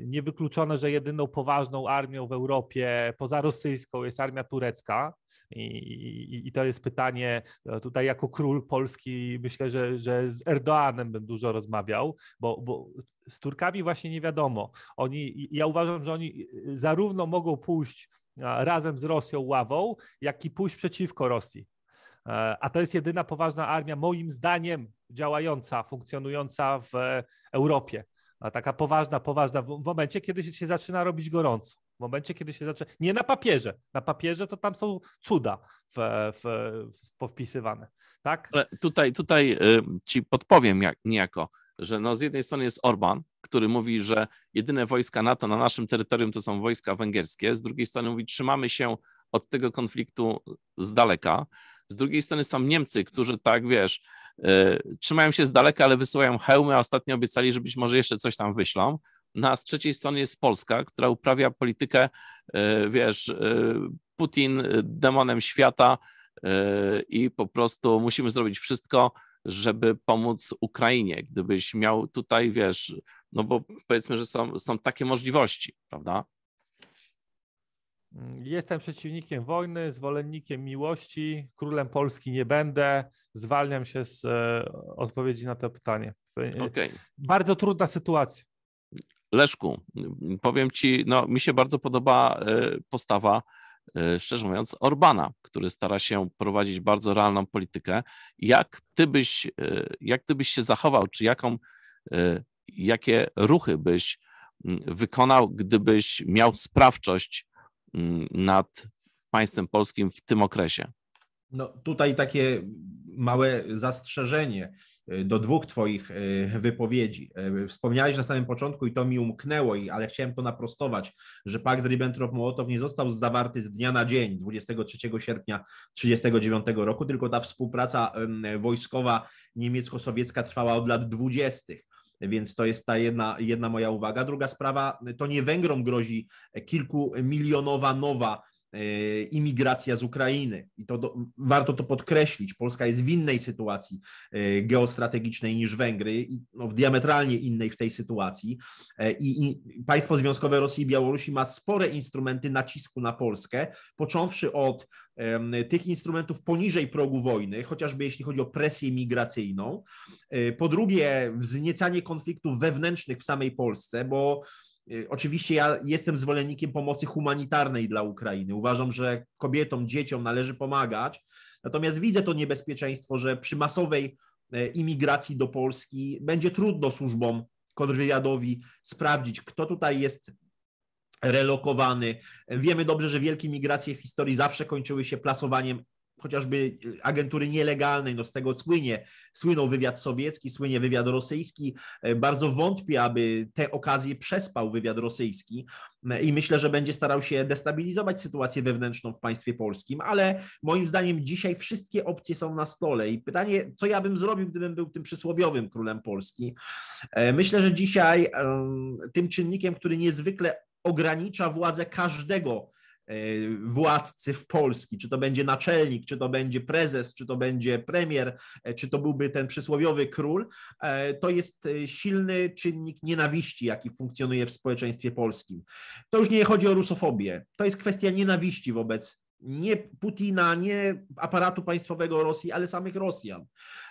Speaker 2: Niewykluczone, że jedyną poważną armią w Europie poza rosyjską jest armia turecka. I, i, I, to jest pytanie, e, tutaj jako król Polski myślę, że, że z Erdoanem bym dużo rozmawiał, bo, bo z Turkami właśnie nie wiadomo. Oni, ja uważam, że oni e, zarówno mogą pójść razem z Rosją ławą, jak i pójść przeciwko Rosji. E, a to jest jedyna poważna armia, moim zdaniem, działająca, funkcjonująca w Europie. A taka poważna, poważna w momencie, kiedy się zaczyna robić gorąco. W momencie, kiedy się zaczyna. Nie na papierze. Na papierze to tam są cuda w, w, w powpisywane.
Speaker 1: Tak? Ale tutaj, tutaj y, ci podpowiem jak, niejako, że no z jednej strony jest Orban, który mówi, że jedyne wojska NATO na naszym terytorium to są wojska węgierskie, z drugiej strony mówi, trzymamy się od tego konfliktu z daleka. Z drugiej strony są Niemcy, którzy tak, wiesz, e, trzymają się z daleka, ale wysyłają hełmy, a ostatnio obiecali, że być może jeszcze coś tam wyślą. Na no, z trzeciej strony jest Polska, która uprawia politykę, e, wiesz, e, Putin demonem świata i po prostu musimy zrobić wszystko, żeby pomóc Ukrainie. Gdybyś miał tutaj, wiesz, no bo powiedzmy, że są, są takie możliwości, prawda?
Speaker 2: Mm, jestem przeciwnikiem wojny, zwolennikiem miłości, królem Polski nie będę. Zwalniam się z e, odpowiedzi na to pytanie. E, okay. Bardzo trudna sytuacja.
Speaker 1: Leszku, powiem ci, no, mi się bardzo podoba e, postawa, szczerze mówiąc, Orbana, który stara się prowadzić bardzo realną politykę. Jak ty byś, jak ty byś się zachował, czy jaką, jakie ruchy byś mm, wykonał, gdybyś miał sprawczość Mm, nad państwem polskim w tym okresie?
Speaker 3: No tutaj takie małe zastrzeżenie y, do dwóch Twoich y, wypowiedzi. Y, wspomniałeś na samym początku i to mi umknęło, ale chciałem to naprostować, że pakt Ribbentrop-Mołotow nie został zawarty z dnia na dzień 23 sierpnia 1939 roku, tylko ta współpraca wojskowa niemiecko-sowiecka trwała od lat 20. Więc to jest ta jedna, jedna moja uwaga. Druga sprawa, to nie Węgrom grozi kilkumilionowa nowa E, imigracja z Ukrainy. I to do, warto to podkreślić. Polska jest w innej sytuacji e, geostrategicznej niż Węgry, no, w diametralnie innej w tej sytuacji. E, I, I państwo związkowe Rosji i Białorusi ma spore instrumenty nacisku na Polskę, począwszy od tych instrumentów poniżej progu wojny, chociażby jeśli chodzi o presję migracyjną. Po drugie, wzniecanie konfliktów wewnętrznych w samej Polsce, bo Y, oczywiście ja jestem zwolennikiem pomocy humanitarnej dla Ukrainy. Uważam, że kobietom, dzieciom należy pomagać. Natomiast widzę to niebezpieczeństwo, że przy masowej e, imigracji do Polski będzie trudno służbom kontrwywiadowi sprawdzić, kto tutaj jest relokowany. Wiemy dobrze, że wielkie migracje w historii zawsze kończyły się plasowaniem chociażby y, agentury nielegalnej, no z tego słynie, słynął wywiad sowiecki, słynie wywiad rosyjski. E, bardzo wątpię, aby te okazje przespał wywiad rosyjski e, i myślę, że będzie starał się destabilizować sytuację wewnętrzną w państwie polskim, ale moim zdaniem dzisiaj wszystkie opcje są na stole i pytanie, co ja bym zrobił, gdybym był tym przysłowiowym królem Polski. E, myślę, że dzisiaj tym czynnikiem, który niezwykle ogranicza władzę każdego E, władcy w Polski, czy to będzie naczelnik, czy to będzie prezes, czy to będzie premier, e, czy to byłby ten przysłowiowy król, e, to jest silny czynnik nienawiści, jaki funkcjonuje w społeczeństwie polskim. To już nie chodzi o rusofobię, to jest kwestia nienawiści wobec nie Putina, nie aparatu państwowego Rosji, ale samych Rosjan.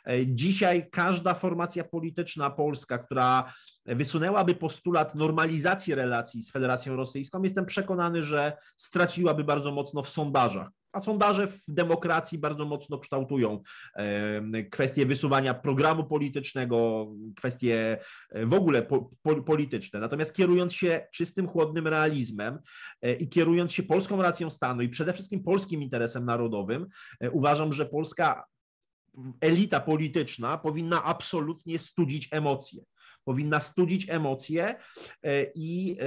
Speaker 3: E, dzisiaj każda formacja polityczna polska, która wysunęłaby postulat normalizacji relacji z Federacją Rosyjską, jestem przekonany, że straciłaby bardzo mocno w sondażach a sondaże w demokracji bardzo mocno kształtują kwestie wysuwania programu politycznego, kwestie e, w ogóle polityczne. Natomiast kierując się czystym, chłodnym realizmem e, i kierując się polską racją stanu i przede wszystkim polskim interesem narodowym, e, uważam, że Polska elita polityczna powinna absolutnie studzić emocje powinna studzić emocje i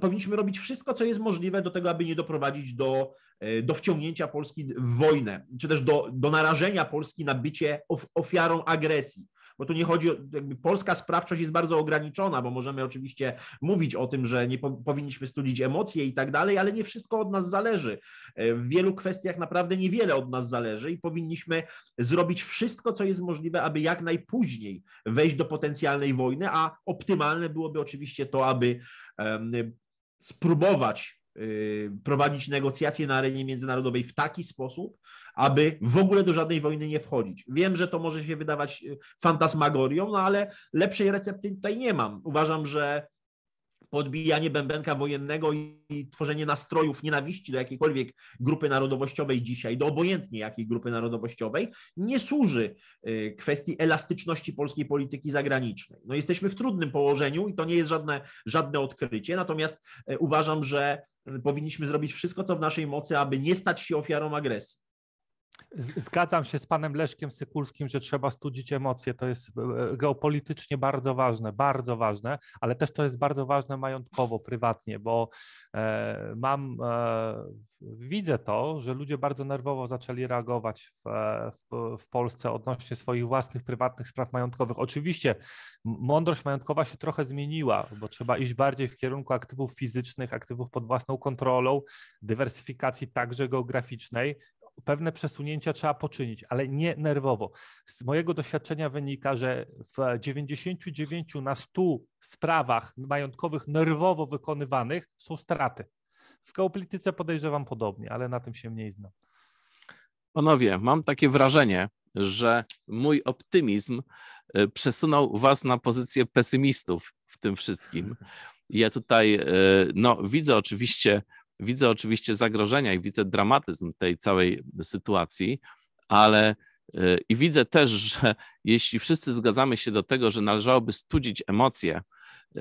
Speaker 3: powinniśmy robić wszystko, co jest możliwe do tego, aby nie doprowadzić do E, do wciągnięcia Polski w wojnę, czy też do, do narażenia Polski na bycie of, ofiarą agresji. Bo tu nie chodzi o. Polska sprawczość jest bardzo ograniczona, bo możemy oczywiście mówić o tym, że nie po, powinniśmy studzić emocje i tak dalej, ale nie wszystko od nas zależy. E, w wielu kwestiach naprawdę niewiele od nas zależy i powinniśmy zrobić wszystko, co jest możliwe, aby jak najpóźniej wejść do potencjalnej wojny, a optymalne byłoby oczywiście to, aby um, spróbować Y, prowadzić negocjacje na arenie międzynarodowej w taki sposób, aby w ogóle do żadnej wojny nie wchodzić. Wiem, że to może się wydawać y, fantasmagorią, no ale lepszej recepty tutaj nie mam. Uważam, że podbijanie bębenka wojennego i tworzenie nastrojów nienawiści do jakiejkolwiek grupy narodowościowej dzisiaj, do obojętnie jakiej grupy narodowościowej, nie służy y, kwestii elastyczności polskiej polityki zagranicznej. No jesteśmy w trudnym położeniu i to nie jest żadne, żadne odkrycie, natomiast uważam, że powinniśmy zrobić wszystko, co w naszej mocy, aby nie stać się ofiarą agresji.
Speaker 2: Zgadzam się z panem Leszkiem Sykulskim, że trzeba studzić emocje. To jest e, e, geopolitycznie bardzo ważne, bardzo ważne, ale też to jest bardzo ważne majątkowo, prywatnie, bo e, mam, widzę to, że ludzie bardzo nerwowo zaczęli reagować w, w, w Polsce odnośnie swoich własnych, prywatnych spraw majątkowych. Oczywiście mądrość majątkowa się trochę zmieniła, bo trzeba iść bardziej w kierunku aktywów fizycznych, aktywów pod własną kontrolą, dywersyfikacji także geograficznej pewne przesunięcia trzeba poczynić, ale nie nerwowo. Z mojego doświadczenia wynika, że w 99 na 100 sprawach majątkowych nerwowo wykonywanych są straty. W geopolityce podejrzewam podobnie, ale na tym się mniej
Speaker 1: znam. Panowie, mam takie wrażenie, że mój optymizm e, przesunął was na pozycję pesymistów w tym wszystkim. Ja tutaj e, no, widzę oczywiście Widzę oczywiście zagrożenia i widzę dramatyzm tej całej sytuacji, ale y, i widzę też, że jeśli wszyscy zgadzamy się do tego, że należałoby studzić emocje y,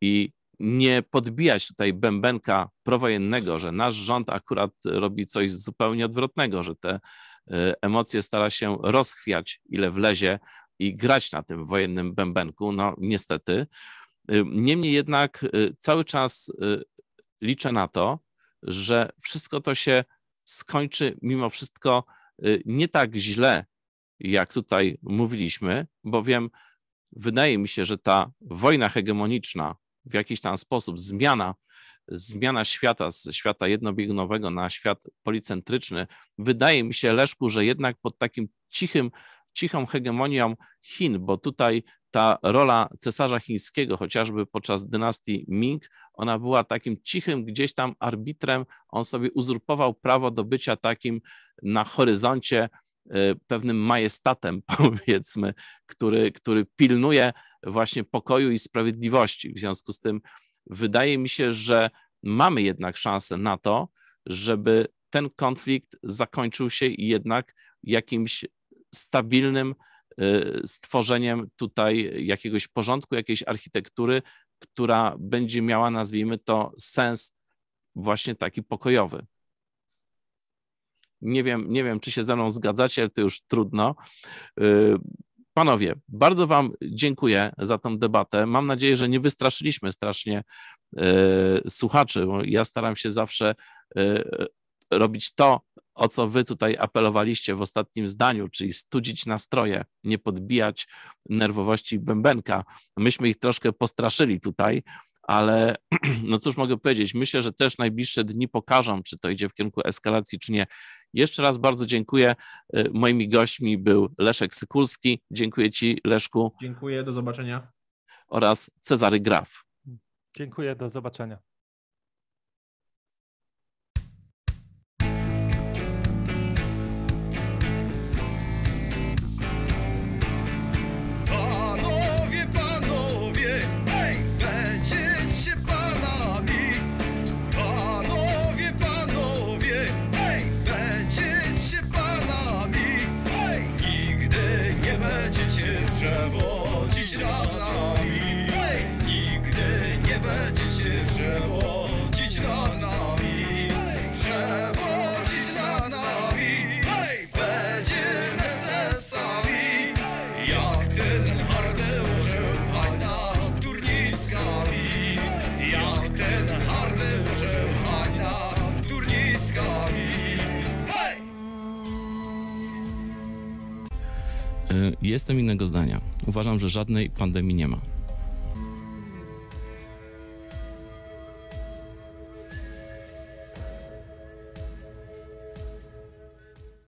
Speaker 1: i nie podbijać tutaj bębenka prowojennego, że nasz rząd akurat robi coś zupełnie odwrotnego, że te y, emocje stara się rozchwiać, ile wlezie i grać na tym wojennym bębenku, no niestety. Niemniej jednak cały czas liczę na to, że wszystko to się skończy mimo wszystko y, nie tak źle, jak tutaj mówiliśmy, bowiem wydaje mi się, że ta wojna hegemoniczna w jakiś tam sposób, zmiana, zmiana świata z świata jednobiegunowego na świat policentryczny, wydaje mi się, Leszku, że jednak pod takim cichym, cichą hegemonią Chin, bo tutaj ta rola cesarza chińskiego, chociażby podczas dynastii Ming, ona była takim cichym gdzieś tam arbitrem. On sobie uzurpował prawo do bycia takim na horyzoncie y, pewnym majestatem, powiedzmy, który, który pilnuje właśnie pokoju i sprawiedliwości. W związku z tym wydaje mi się, że mamy jednak szansę na to, żeby ten konflikt zakończył się jednak jakimś stabilnym, Y, stworzeniem tutaj jakiegoś porządku, jakiejś architektury, która będzie miała, nazwijmy to, sens właśnie taki pokojowy. Nie wiem, nie wiem, czy się ze mną zgadzacie, ale to już trudno. Y, panowie, bardzo Wam dziękuję za tą debatę. Mam nadzieję, że nie wystraszyliśmy strasznie y, słuchaczy. Bo ja staram się zawsze robić to, o co wy tutaj apelowaliście w ostatnim zdaniu, czyli studzić nastroje, nie podbijać nerwowości bębenka. Myśmy ich troszkę postraszyli tutaj, ale no cóż mogę powiedzieć, myślę, że też najbliższe dni pokażą, czy to idzie w kierunku eskalacji, czy nie. Jeszcze raz bardzo dziękuję. Y, moimi gośćmi był Leszek Sykulski. Dziękuję Ci, Leszku.
Speaker 3: Dziękuję, do zobaczenia.
Speaker 1: Oraz Cezary Graf.
Speaker 2: Dziękuję, do zobaczenia.
Speaker 3: of vous
Speaker 1: Y, jestem innego zdania. Uważam, że żadnej pandemii nie ma.